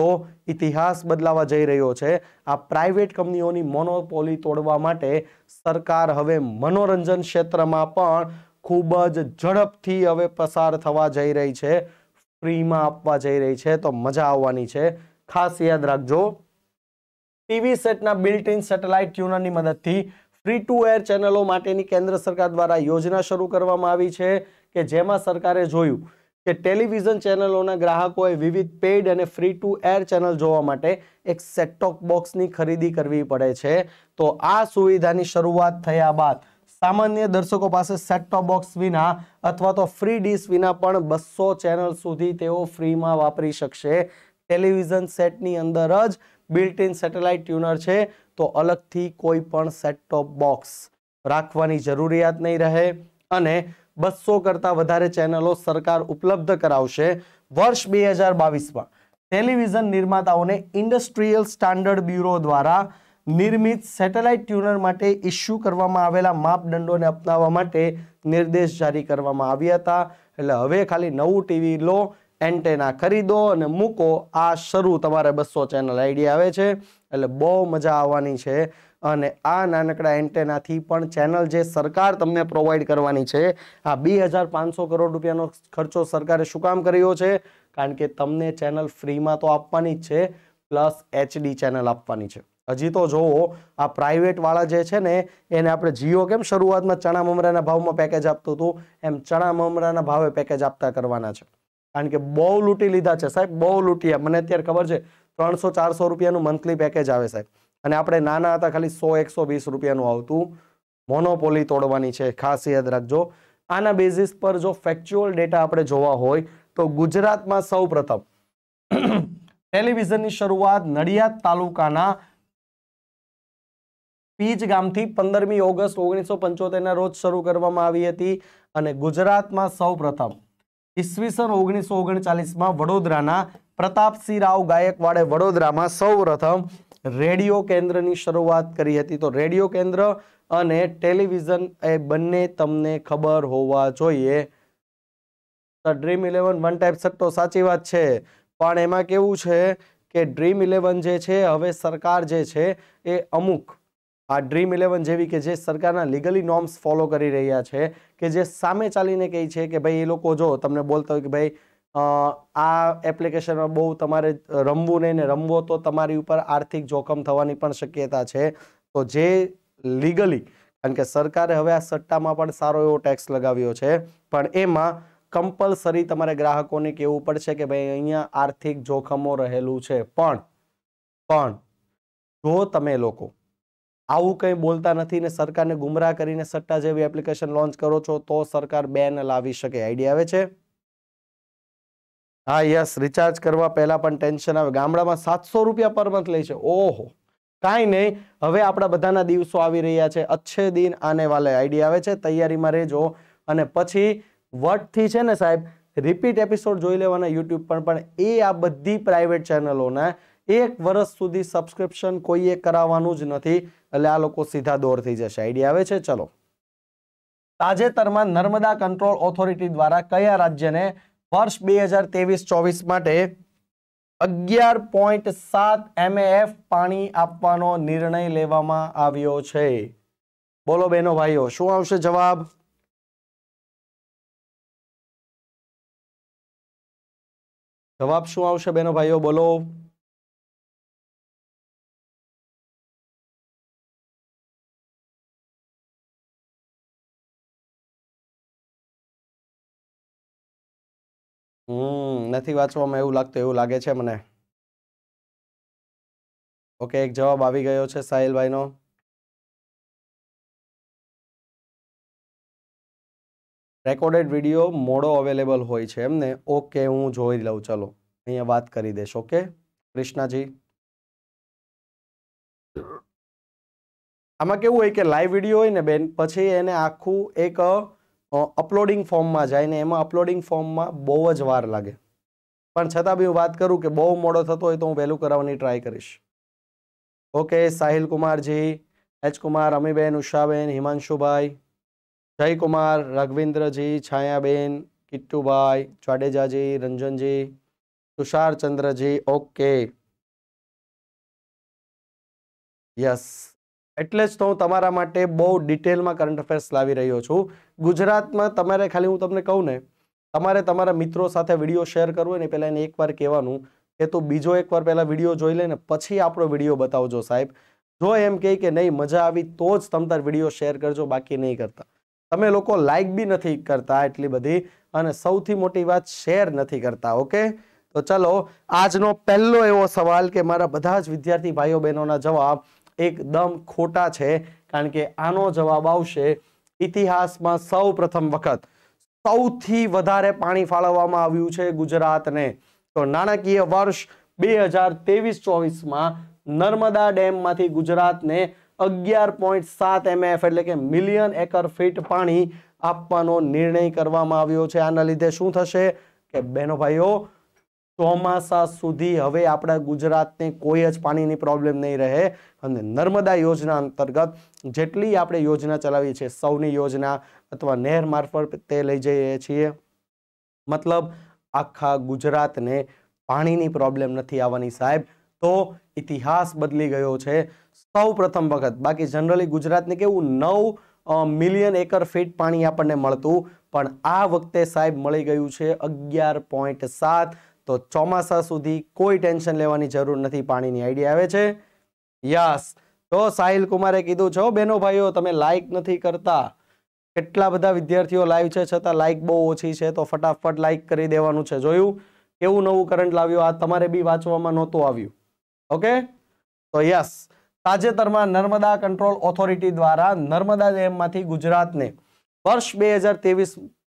તો ઇતિહાસ બદલાવા જઈ રહ્યો છે આ પ્રાઇવેટ કંપનીઓની મોનોપોલી તોડવા માટે સરકાર હવે મનોરંજન ક્ષેત્રમાં પણ ખૂબ જ ઝડપથી હવે પસાર થવા જઈ રહી છે ફ્રીમાં આપવા જઈ રહી છે તો મજા આવવાની છે ખાસ યાદ રાખજો ટીવી સેટના બિલ્ટ ઇન સેટેલાઇટ ટ્યુનરની મદદથી ફ્રી ટુ એર ચેનલો માટેની કેન્દ્ર સરકાર દ્વારા યોજના શરૂ કરવામાં આવી છે કે જેમાં સરકારે જોયું કે ટેલિવિઝન ચેનલોના ગ્રાહકોએ વિવિધ પેઇડ અને ફ્રી ટુ એર ચેનલ જોવા માટે એક સેટટોક બોક્સની ખરીદી કરવી પડે છે તો આ સુવિધાની શરૂઆત થયા બાદ સામાન્ય દર્શકો પાસે સેટ બોક્સ વિના અથવા તો ફ્રી ડીશ વિના પણ બસો ચેનલ સુધી તેઓ ફ્રીમાં વાપરી શકશે ટેલિવિઝન સેટની અંદર જ બિલ્ટ ઇન સેટેલાઇટ ટ્યુનર છે તો અલગથી કોઈ પણ સેટ ટોપ બોક્સ રાખવાની જરૂરિયાત નહીં રહે અને બસો કરતાં વધારે ચેનલો સરકાર ઉપલબ્ધ કરાવશે વર્ષ બે હજાર બાવીસમાં ટેલિવિઝન નિર્માતાઓને ઇન્ડસ્ટ્રીયલ સ્ટાન્ડર્ડ બ્યુરો દ્વારા નિર્મિત સેટેલાઇટ ટ્યુનર માટે ઇસ્યુ કરવામાં આવેલા માપદંડોને અપનાવવા માટે નિર્દેશ જારી કરવામાં આવ્યા હતા એટલે હવે ખાલી નવું ટીવી લો એન્ટેના ખરીદો અને મૂકો આ શરૂ તમારે બસો ચેનલ આઈડિયા આવે છે એટલે બહુ મજા આવવાની છે અને આ નાનકડા એન્ટેનાથી પણ ચેનલ જે સરકાર તમને પ્રોવાઈડ કરવાની છે આ બે કરોડ રૂપિયાનો ખર્ચો સરકારે શું કામ કર્યો છે કારણ કે તમને ચેનલ ફ્રીમાં તો આપવાની જ છે પ્લસ એચડી ચેનલ આપવાની છે હજી તો જોવો આ પ્રાઇવેટવાળા જે છે ને એને આપણે જીઓ કેમ શરૂઆતમાં ચણા મમરાના ભાવમાં પેકેજ આપતું હતું એમ ચણા મમરાના ભાવે પેકેજ આપતા કરવાના છે કારણ કે બહુ લૂંટી લીધા છે સાહેબ બહુ લૂંટ્યા મને અત્યારે ખબર છે ત્રણસો ચારસો રૂપિયાનું મંથલી પેકેજ આવે સાહેબ અને આપણે નાના હતા ખાલી સો એકસો વીસ રૂપિયાનું આવતું મોનોપોલી તોડવાની છે ખાસ યાદ રાખજો આના બેઝિસ પર જો ફેક્ચ્યુઅલ ડેટા આપણે જોવા હોય તો ગુજરાતમાં સૌ પ્રથમ ટેલિવિઝનની *clears throat* શરૂઆત નડિયાદ તાલુકાના પીજ ગામથી પંદરમી ઓગસ્ટ ઓગણીસો પંચોતેરના રોજ શરૂ કરવામાં આવી હતી અને ગુજરાતમાં સૌ પ્રથમ ઈસવીસન ઓગણીસો ઓગણચાલીસમાં વડોદરાના પ્રતાપસિંહ રાવ ગાયકવાડે વડોદરામાં સૌપ્રથમ રેડિયો કેન્દ્રની શરૂઆત કરી હતી તો રેડિયો કેન્દ્ર અને ટેલિવિઝન એ બંને તમને ખબર હોવા જોઈએ તો ડ્રીમ ઇલેવન વન ટાઈપ સટ્ટો સાચી વાત છે પણ એમાં કેવું છે કે ડ્રીમ ઇલેવન જે છે હવે સરકાર જે છે એ અમુક આ ડ્રીમ ઇલેવન જેવી કે જે સરકારના લીગલી નોર્મ્સ ફોલો કરી રહ્યા છે કે જે સામે ચાલીને કહે છે કે ભાઈ એ લોકો જો તમને બોલતા હોય કે ભાઈ આ એપ્લિકેશનમાં બહુ તમારે રમવું નહીં ને રમવો તો તમારી ઉપર આર્થિક જોખમ થવાની પણ શક્યતા છે તો જે લીગલી કારણ કે સરકારે હવે આ સટ્ટામાં પણ સારો એવો ટેક્સ લગાવ્યો છે પણ એમાં કમ્પલસરી તમારે ગ્રાહકોને કહેવું પડશે કે ભાઈ અહીંયા આર્થિક જોખમો રહેલું છે પણ પણ જો તમે લોકો આવું કંઈ બોલતા નથી ને સરકારને ગુમરાહ કરીને સટ્ટા જેવી એપ્લિકેશન લોન્ચ કરો છો તો સરકાર બેન લાવી શકે આઈડિયા આવે છે હા યસ રિચાર્જ કરવા પહેલાં પણ ટેન્શન આવે ગામડામાં સાતસો રૂપિયા પર મંથ લે છે ઓહો કાંઈ નહીં હવે આપણા બધાના દિવસો આવી રહ્યા છે અચ્છે દિન આને વાલે આઈડિયા આવે છે તૈયારીમાં રહેજો અને પછી વટથી છે ને સાહેબ રિપીટ એપિસોડ જોઈ લેવાના યુટ્યુબ પર પણ એ આ બધી પ્રાઇવેટ ચેનલોના એક વર્ષ સુધી સબસ્ક્રિપ્શન કોઈએ કરાવવાનું જ નથી એટલે આ લોકો સીધા દોર થઈ જશે આઈડિયા આવે છે ચલો તાજેતરમાં નર્મદા કંટ્રોલ ઓથોરિટી દ્વારા કયા રાજ્યને વર્ષ બે હજાર ત્રેવીસ ચોવીસ માટે અગિયાર પોઈન્ટ સાત એમ એફ પાણી આપવાનો નિર્ણય લેવામાં આવ્યો છે બોલો બહેનો ભાઈઓ શું આવશે જવાબ જવાબ શું આવશે બહેનો ભાઈઓ બોલો હમ નથી વાંચવામાં એવું લાગતું એવું લાગે છે મને ઓકે એક જવાબ આવી ગયો છે સાહિલભાઈનો રેકોર્ડેડ વિડીયો મોડો અવેલેબલ હોય છે એમને ઓકે હું જોઈ લઉં ચલો અહીંયા વાત કરી દેશ ઓકે કૃષ્ણાજી આમાં કેવું હોય કે લાઈવ વિડીયો હોય ને બેન પછી એને આખું એક अपलॉडिंग फॉर्म में जाए अपलॉडिंग फॉर्म में बहुज वार लगे पर छता भी हूँ बात करूँ कि बहुत मोड़ो थत हो तो हूँ वेलू करवा ट्राय करीश ओके साहिल कुमार जी एच कुमार अमीबेन उषाबेन हिमांशु भाई जय कुमार रघविंद्र जी छायाबेन किट्टू भाई चाडेजा जी रंजन जी तुषार चंद्र जी ओके यस એટલે જ તો હું તમારા માટે બહુ ડિટેલમાં કરંટ અફેર્સ લાવી રહ્યો છું ગુજરાતમાં તમારે ખાલી હું તમને કહું ને તમારે તમારા મિત્રો સાથે વિડીયો શેર કરવો ને પહેલાં એને એકવાર કહેવાનું કે તું બીજો એકવાર પહેલાં વિડીયો જોઈ લે ને પછી આપણો વિડીયો બતાવજો સાહેબ જો એમ કહે કે નહીં મજા આવી તો જ તમ તાર વિડીયો શેર કરજો બાકી નહીં કરતા તમે લોકો લાઇક બી નથી કરતા એટલી બધી અને સૌથી મોટી વાત શેર નથી કરતા ઓકે તો ચલો આજનો પહેલો એવો સવાલ કે મારા બધા જ વિદ્યાર્થી ભાઈઓ બહેનોના જવાબ એકદમ ખોટા છે કારણ કે આનો જવાબ આવશે ઇતિહાસમાં સૌ વખત સૌથી વધારે પાણી ફાળવવામાં આવ્યું છે ગુજરાતને તો નાણાકીય વર્ષ બે હજાર ત્રેવીસ ચોવીસમાં નર્મદા ડેમમાંથી ગુજરાતને અગિયાર પોઈન્ટ સાત એમએફ એટલે કે મિલિયન એકર ફીટ પાણી આપવાનો નિર્ણય કરવામાં આવ્યો છે આના લીધે શું થશે કે બહેનો ભાઈઓ ચોમાસા સુધી હવે આપણા ગુજરાતને કોઈ જ પાણીની પ્રોબ્લેમ નહીં રહે અને નર્મદા યોજના અંતર્ગત જેટલી આપણે યોજના ચલાવીએ છીએ સૌની યોજના અથવા નહેર મારફત તે લઈ જઈએ છીએ મતલબ આખા ગુજરાતને પાણીની પ્રોબ્લેમ નથી આવવાની સાહેબ તો ઇતિહાસ બદલી ગયો છે સૌ પ્રથમ વખત બાકી જનરલી ગુજરાતને કેવું નવ મિલિયન એકર ફીટ પાણી આપણને મળતું પણ આ વખતે સાહેબ મળી ગયું છે અગિયાર પોઈન્ટ સાત તો ચોમાસા સુધી કોઈ ટેન્શન લેવાની જરૂર નથી પાણીની આઈડિયા આવે છે યસ તો સાહિલ કુમારે કીધું છો બેનો ભાઈઓ તમે લાઇક નથી કરતા કેટલા બધા વિદ્યાર્થીઓ લાઈવ છે છતાં લાઇક બહુ ઓછી છે તો ફટાફટ લાઇક કરી દેવાનું છે જોયું કેવું નવું કરંટ લાવ્યું આ તમારે બી વાંચવામાં નહોતું આવ્યું ઓકે તો યસ તાજેતરમાં નર્મદા કંટ્રોલ ઓથોરિટી દ્વારા નર્મદા ડેમમાંથી ગુજરાતને વર્ષ બે હજાર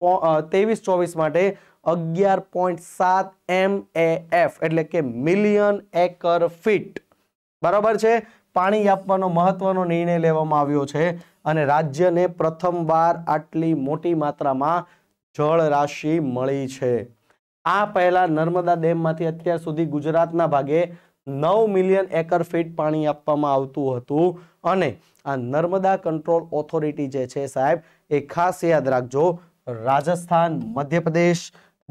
ત્રેવીસ ચોવીસ માટે અગિયાર પોઈન્ટ સાત એમ એ એફ એટલે કે મિલિયન એકર ફીટ બરાબર છે પાણી આપવાનો મહત્વનો નિર્ણય લેવામાં આવ્યો છે અને રાજ્યને પ્રથમવાર આટલી મોટી માત્રામાં જળ રાશિ મળી છે આ પહેલા નર્મદા ડેમમાંથી અત્યાર સુધી ગુજરાતના ભાગે નવ મિલિયન એકર ફીટ પાણી આપવામાં આવતું હતું અને આ નર્મદા કંટ્રોલ ઓથોરિટી જે છે સાહેબ એ ખાસ યાદ રાખજો રાજસ્થાન મધ્યપ્રદેશ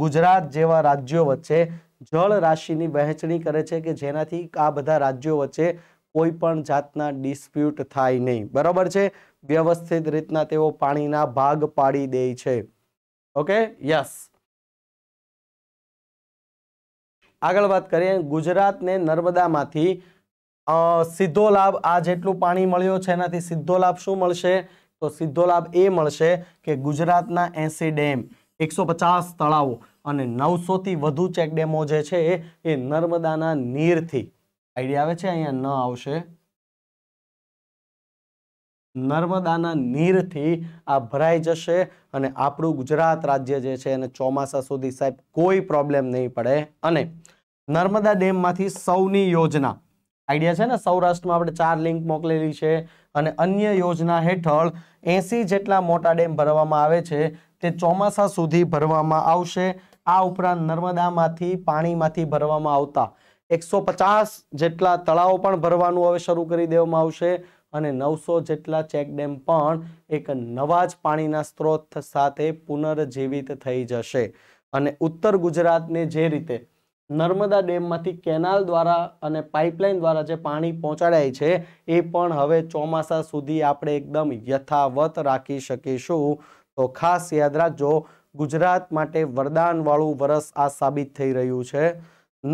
ગુજરાત જેવા રાજ્યો વચ્ચે જળ રાશિની વહેંચણી કરે છે કે જેનાથી આ બધા રાજ્યો વચ્ચે કોઈ પણ જાતના ડિસ્પ્યુટ થાય નહીં બરાબર છે વ્યવસ્થિત રીતના તેઓ પાણીના ભાગ પાડી દે છે ઓકે યસ આગળ વાત કરીએ ગુજરાતને નર્મદામાંથી સીધો લાભ આ જેટલું પાણી મળ્યો છે એનાથી સીધો લાભ શું મળશે તો સીધો લાભ એ મળશે કે ગુજરાતના એંસી ડેમ એકસો પચાસ તળાવો અને નવસોથી વધુ ચેક ડેમો જે છે એ નર્મદાના નીરથી આઈડિયા આવે છે અહીંયા ન આવશે નર્મદાના નીરથી આ ભરાઈ જશે અને આપણું ગુજરાત રાજ્ય જે છે એને ચોમાસા સુધી સાહેબ કોઈ પ્રોબ્લેમ નહીં પડે અને નર્મદા ડેમમાંથી સૌની યોજના આઈડિયા છે ને સૌરાષ્ટ્રમાં આપણે ચાર લિંક મોકલેલી છે અને અન્ય યોજના હેઠળ એસી જેટલા મોટા ડેમ ભરવામાં આવે છે તે ચોમાસા સુધી ભરવામાં આવશે આ ઉપરાંત નર્મદામાંથી પાણીમાંથી ભરવામાં આવતા એકસો જેટલા તળાવો પણ ભરવાનું હવે શરૂ કરી દેવામાં આવશે અને નવસો જેટલા ચેકડેમ પણ એક નવા જ પાણીના સ્ત્રોત સાથે પુનર્જીવિત થઈ જશે અને ઉત્તર ગુજરાતને જે રીતે નર્મદા ડેમમાંથી કેનાલ દ્વારા અને પાઇપલાઇન દ્વારા જે પાણી પહોંચાડાય છે એ પણ હવે ચોમાસા સુધી આપણે એકદમ યથાવત રાખી શકીશું તો ખાસ યાદ રાખજો ગુજરાત માટે વરદાનવાળું વરસ આ સાબિત થઈ રહ્યું છે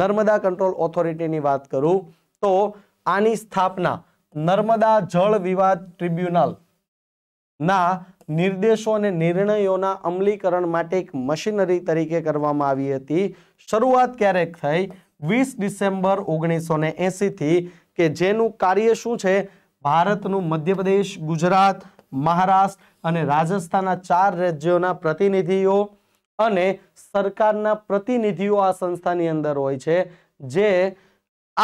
નર્મદા કંટ્રોલ ઓથોરિટીની વાત કરું તો આની સ્થાપના નર્મદા જળ વિવાદ ટ્રિબ્યુનલ ના નિર્દેશો અને નિર્ણયોના અમલીકરણ માટે એક મશીનરી તરીકે કરવામાં આવી હતી શરૂઆત ક્યારેક થઈ વીસ ડિસેમ્બર ઓગણીસો ને એંસીથી કે જેનું કાર્ય શું છે ભારતનું મધ્યપ્રદેશ ગુજરાત મહારાષ્ટ્ર અને રાજસ્થાનના ચાર રાજ્યોના પ્રતિનિધિઓ અને સરકારના પ્રતિનિધિઓ આ સંસ્થાની અંદર હોય છે જે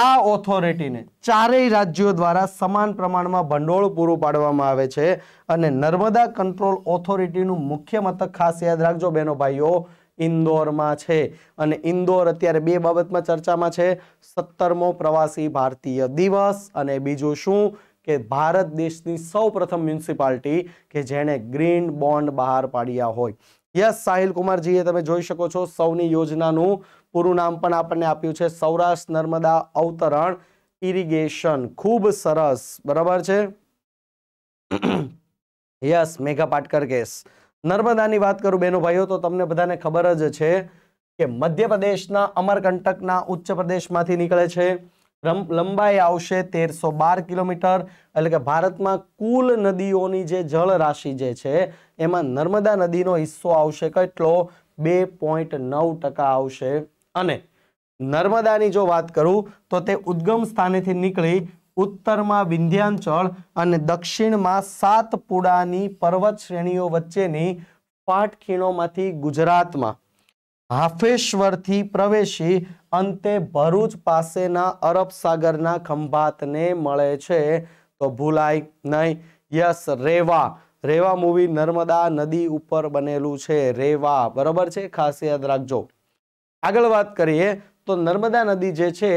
આ ઓથોરિટીને ચારેય રાજ્યો દ્વારા સમાન પ્રમાણમાં ભંડોળ પૂરું પાડવામાં આવે છે અને નર્મદા કંટ્રોલ ઓથોરિટીનું મુખ્ય મથક ખાસ યાદ રાખજો બહેનો ભાઈઓ ઇન્દોરમાં છે અને ઇન્દોર અત્યારે બે બાબતમાં ચર્ચામાં છે સત્તરમો પ્રવાસી ભારતીય દિવસ અને બીજું શું કે ભારત દેશની સૌ પ્રથમ મ્યુનિસિપાલિટી કે જેણે ગ્રીન બોન્ડ બહાર પાડ્યા હોય યસ સાહિલ કુમારજીએ તમે જોઈ શકો છો સૌની યોજનાનું પૂરું નામ પણ આપણને આપ્યું છે સૌરાષ્ટ્ર નર્મદા અવતરણ ઇરિગેશન ખૂબ સરસ બરાબર છે *clears throat* યસ મેઘા પાટકર કેસ નર્મદાની વાત કરું બેનો ભાઈઓ તો તમને બધાને ખબર જ છે કે મધ્યપ્રદેશના અમરકંટકના ઉચ્ચ પ્રદેશમાંથી નીકળે છે લંબાઈ આવશે તેરસો બાર કિલોમીટર એટલે કે ભારતમાં કુલ નદીઓની જે જળ રાશિ જે છે એમાં નર્મદા નદીનો હિસ્સો આવશે કેટલો બે પોઈન્ટ નવ ટકા આવશે અને નર્મદાની જો વાત કરું તો તે ઉદ્ગમ સ્થાનેથી નીકળી ઉત્તરમાં વિંધ્યાંચળ અને દક્ષિણમાં સાતપુડાની પર્વત શ્રેણીઓ વચ્ચેની ફાટખીણોમાંથી ગુજરાતમાં હાફેશ્વરથી પ્રવેશી અંતે ભરૂચ પાસેના અરબ સાગરના ખંભાતને મળે છે તો ભૂલાય નહીં યસ રેવા રેવા મૂવી નર્મદા નદી ઉપર બનેલું છે રેવા બરાબર છે ખાસ યાદ રાખજો આગળ વાત કરીએ તો નર્મદા નદી જે છે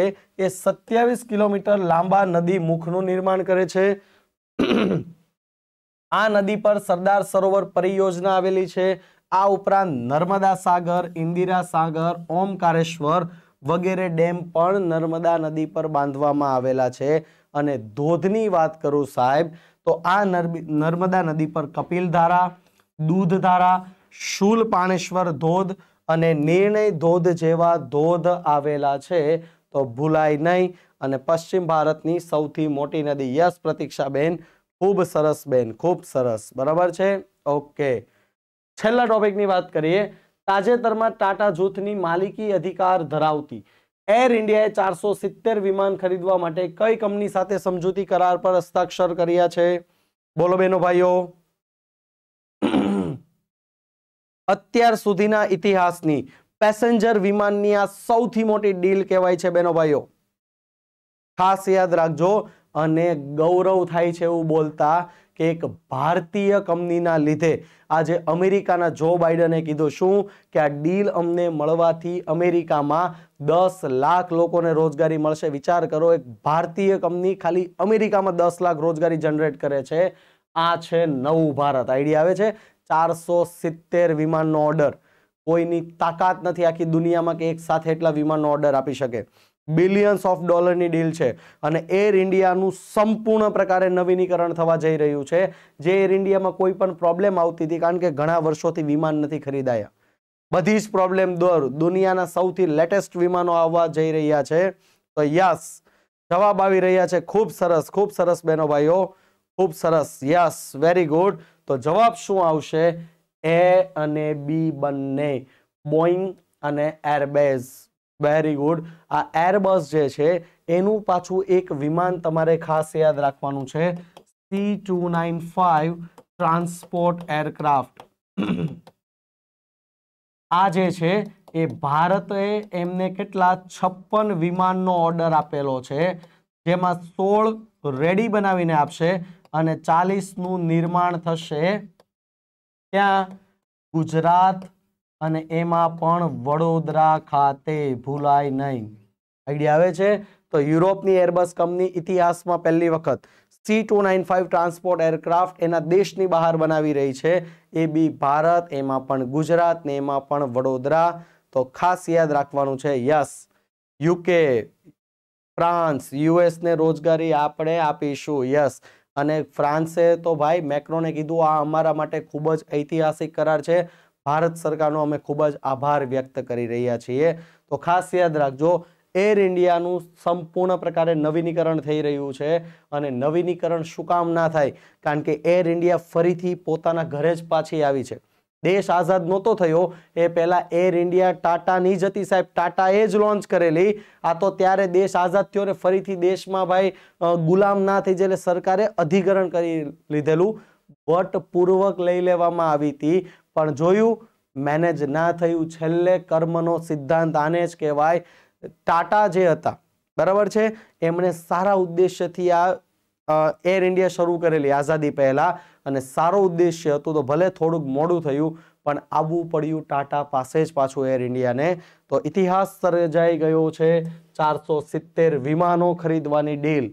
એ સત્યાવીસ કિલોમીટર લાંબા નદી મુખનું નિર્માણ કરે છે આ નદી પર સરદાર સરોવર પરિયોજના આવેલી છે આ ઉપરાંત નર્મદા સાગર ઇન્દિરા સાગર ઓમકારેશ્વર વગેરે ડેમ પણ નર્મદા નદી પર બાંધવામાં આવેલા છે અને ધોધની વાત કરું સાહેબ તો આ નર્મદા નદી પર કપિલધારા દૂધધારા દૂધ શૂલ પાણેશ્વર ધોધ અને નિર્ણય ધોધ જેવા ધોધ આવેલા છે તો ભૂલાય નહીં અને પશ્ચિમ ભારતની સૌથી મોટી નદી યસ પ્રતીક્ષાબેન ખૂબ સરસ બેન ખૂબ સરસ બરાબર છે ઓકે છેલ્લા ટોપિકની વાત કરીએ તાજેતરમાં ટાટા જૂથની માલિકી અધિકાર ધરાવતી એર ઇન્ડિયાએ ચારસો સિત્તેર વિમાન ખરીદવા માટે કઈ કંપની સાથે સમજૂતી કરાર પર હસ્તાક્ષર કર્યા છે બોલો બેનો ભાઈઓ અત્યાર સુધીના ઇતિહાસની પેસેન્જર વિમાનની આ સૌથી મોટી ડીલ કહેવાય છે બેનો ભાઈઓ ખાસ યાદ રાખજો અને ગૌરવ થાય છે એવું બોલતા કે એક ભારતીય કંપનીના લીધે આજે અમેરિકાના જો બાઇડને કીધું શું કે આ ડીલ અમને મળવાથી અમેરિકામાં દસ લાખ લોકોને રોજગારી મળશે વિચાર કરો એક ભારતીય કંપની ખાલી અમેરિકામાં દસ લાખ રોજગારી જનરેટ કરે છે આ છે નવું ભારત આઈડિયા આવે છે ચારસો સિત્તેર વિમાનનો ઓર્ડર કોઈની તાકાત નથી આખી દુનિયામાં કે એક સાથે એટલા વિમાનનો ઓર્ડર આપી શકે બિલિયન્સ ઓફ ડોલરની ડીલ છે અને એર ઇન્ડિયાનું સંપૂર્ણ પ્રકારે નવીનીકરણ થવા જઈ રહ્યું છે જે એર ઇન્ડિયામાં કોઈ પણ પ્રોબ્લેમ આવતી હતી કારણ કે ઘણા વર્ષોથી વિમાન નથી ખરીદાયા બધી જ પ્રોબ્લેમ દોર દુનિયાના સૌથી લેટેસ્ટ વિમાનો આવવા જઈ રહ્યા છે તો યસ જવાબ આવી રહ્યા છે ખૂબ સરસ ખૂબ સરસ બહેનો ભાઈઓ ખૂબ સરસ યસ વેરી ગુડ તો જવાબ શું આવશે એ અને બી બંને બોઈંગ અને એરબેઝ વેરી ગુડ આ એરબસ જે છે એનું પાછું એક વિમાન તમારે ખાસ યાદ રાખવાનું છે C two nine five transport aircraft આ જે છે એ ભારતે એમને કેટલા છપ્પન વિમાનનો ઓર્ડર આપેલો છે જેમાં સોળ રેડી બનાવીને આપશે અને ચાલીસનું નિર્માણ થશે ત્યાં ગુજરાત અને એમાં પણ વડોદરા ખાતે ભૂલાય નહીં આઈડિયા આવે છે તો યુરોપની એરબસ કંપની ઇતિહાસમાં પહેલી વખત C two nine five transport aircraft એના દેશની બહાર બનાવી રહી છે એ બી ભારત એમાં પણ ગુજરાત ને એમાં પણ વડોદરા તો ખાસ યાદ રાખવાનું છે યસ યુકે ફ્રાન્સ યુએસને રોજગારી આપણે આપીશું યસ અને ફ્રાન્સે તો ભાઈ મેક્રોને કીધું આ અમારા માટે ખૂબ જ ઐતિહાસિક કરાર છે ભારત સરકારનો અમે ખૂબ જ આભાર વ્યક્ત કરી રહ્યા છીએ તો ખાસ યાદ રાખજો એર ઇન્ડિયાનું સંપૂર્ણ પ્રકારે નવીનીકરણ થઈ રહ્યું છે અને નવીનીકરણ શું કામ ના થાય કારણ કે એર ઇન્ડિયા ફરીથી પોતાના ઘરે જ પાછી આવી છે દેશ આઝાદ નહોતો થયો એ પહેલાં એર ઇન્ડિયા ટાટાની જ હતી સાહેબ ટાટાએ જ લોન્ચ કરેલી આ તો ત્યારે દેશ આઝાદ થયો ને ફરીથી દેશમાં ભાઈ ગુલામ ના થઈ જાય સરકારે અધિકરણ કરી લીધેલું વટપૂર્વક લઈ લેવામાં આવી હતી પણ જોયું મેનેજ ના થયું છેલ્લે કર્મનો સિદ્ધાંત આને જ કહેવાય ટાટા જે હતા બરાબર છે એમણે સારા ઉદ્દેશ્યથી આ એર ઇન્ડિયા શરૂ કરેલી આઝાદી પહેલાં અને સારો ઉદ્દેશ્ય હતો તો ભલે થોડુંક મોડું થયું પણ આવવું પડ્યું ટાટા પાસે જ પાછું એર ઇન્ડિયાને તો ઇતિહાસ સર્જાઈ ગયો છે ચારસો સિત્તેર વિમાનો ખરીદવાની ડીલ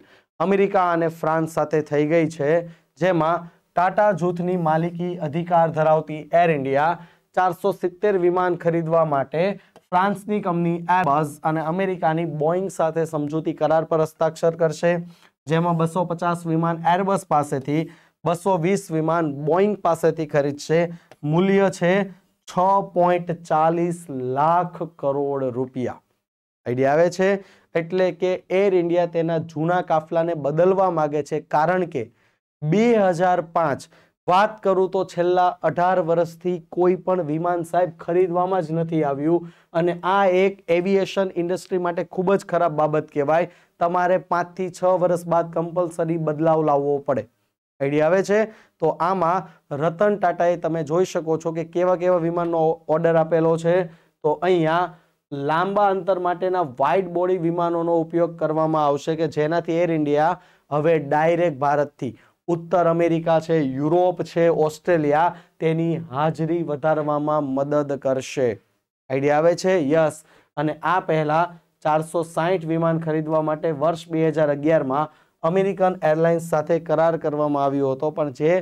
અમેરિકા અને ફ્રાન્સ સાથે થઈ ગઈ છે જેમાં ટાટા જૂથની માલિકી અધિકાર ધરાવતી એર ઇન્ડિયા ચારસો સિત્તેર વિમાન ખરીદવા માટે ફ્રાન્સની કંપની એરબસ અને અમેરિકાની બોઈંગ સાથે સમજૂતી કરાર પર હસ્તાક્ષર કરશે જેમાં બસો પચાસ વિમાન એરબસ પાસેથી બસો વીસ વિમાન બોઈંગ પાસેથી ખરીદશે મૂલ્ય છે છ પોઈન્ટ ચાલીસ લાખ કરોડ રૂપિયા આઈડિયા આવે છે એટલે કે એર ઇન્ડિયા તેના જૂના કાફલાને બદલવા માગે છે કારણ કે બે હજાર પાંચ વાત કરું તો છેલ્લા અઢાર વર્ષથી કોઈ પણ વિમાન સાહેબ ખરીદવામાં જ નથી આવ્યું અને આ એક એવિએશન ઇન્ડસ્ટ્રી માટે ખૂબ જ ખરાબ બાબત કહેવાય તમારે પાંચથી છ વર્ષ બાદ કમ્પલસરી બદલાવ લાવવો પડે આઈડિયા આવે છે તો આમાં રતન ટાટાએ તમે જોઈ શકો છો કે કેવા કેવા વિમાનનો ઓર્ડર આપેલો છે તો અહીંયા લાંબા અંતર માટેના વાઇડ બોડી વિમાનોનો ઉપયોગ કરવામાં આવશે કે જેનાથી એર ઇન્ડિયા હવે ડાયરેક્ટ ભારતથી ઉત્તર અમેરિકા છે યુરોપ છે ઓસ્ટ્રેલિયા તેની હાજરી વધારવામાં મદદ કરશે આઈડિયા આવે છે યસ અને આ પહેલાં ચારસો સાહીઠ વિમાન ખરીદવા માટે વર્ષ બે હજાર અગિયારમાં અમેરિકન એરલાઇન્સ સાથે કરાર કરવામાં આવ્યો હતો પણ જે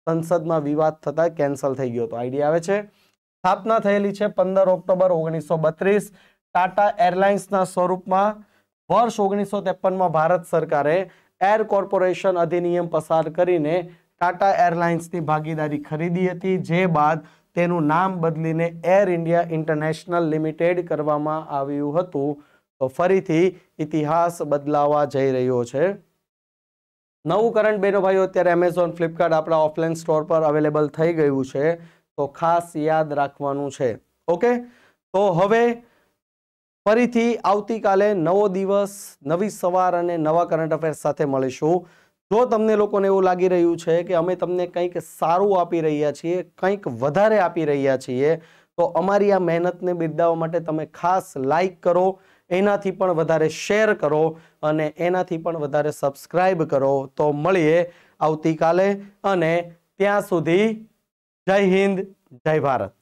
સંસદમાં વિવાદ થતાં કેન્સલ થઈ ગયો હતો આઈડિયા આવે છે સ્થાપના થયેલી છે પંદર ઓક્ટોબર ઓગણીસો બત્રીસ ટાટા એરલાઇન્સના સ્વરૂપમાં વર્ષ ઓગણીસો ત્રેપનમાં ભારત સરકારે એર કોર્પોરેશન અધિનિયમ પસાર કરીને ટાટા એરલાઇન્સની ભાગીદારી ખરીદી હતી જે બાદ તેનું નામ બદલીને એર ઇન્ડિયા ઇન્ટરનેશનલ લિમિટેડ કરવામાં આવ્યું હતું તો ફરીથી ઇતિહાસ બદલાવા જઈ રહ્યો છે નવું કરંટ બેનો ભાઈઓ અત્યારે એમેઝોન ફ્લિપકાર્ટ આપણા ઓફલાઈન સ્ટોર પર અવેલેબલ થઈ ગયું છે તો ખાસ યાદ રાખવાનું છે ઓકે તો હવે ફરીથી આવતીકાલે નવો દિવસ નવી સવાર અને નવા કરંટ અફેર સાથે મળીશું જો તમને લોકોને એવું લાગી રહ્યું છે કે અમે તમને કંઈક સારું આપી રહ્યા છીએ કંઈક વધારે આપી રહ્યા છીએ તો અમારી આ મહેનતને બિરદાવવા માટે તમે ખાસ લાઈક કરો એનાથી પણ વધારે શેર કરો અને એનાથી પણ વધારે સબસ્ક્રાઈબ કરો તો મળીએ આવતીકાલે અને ત્યાં સુધી જય હિન્દ જય ભારત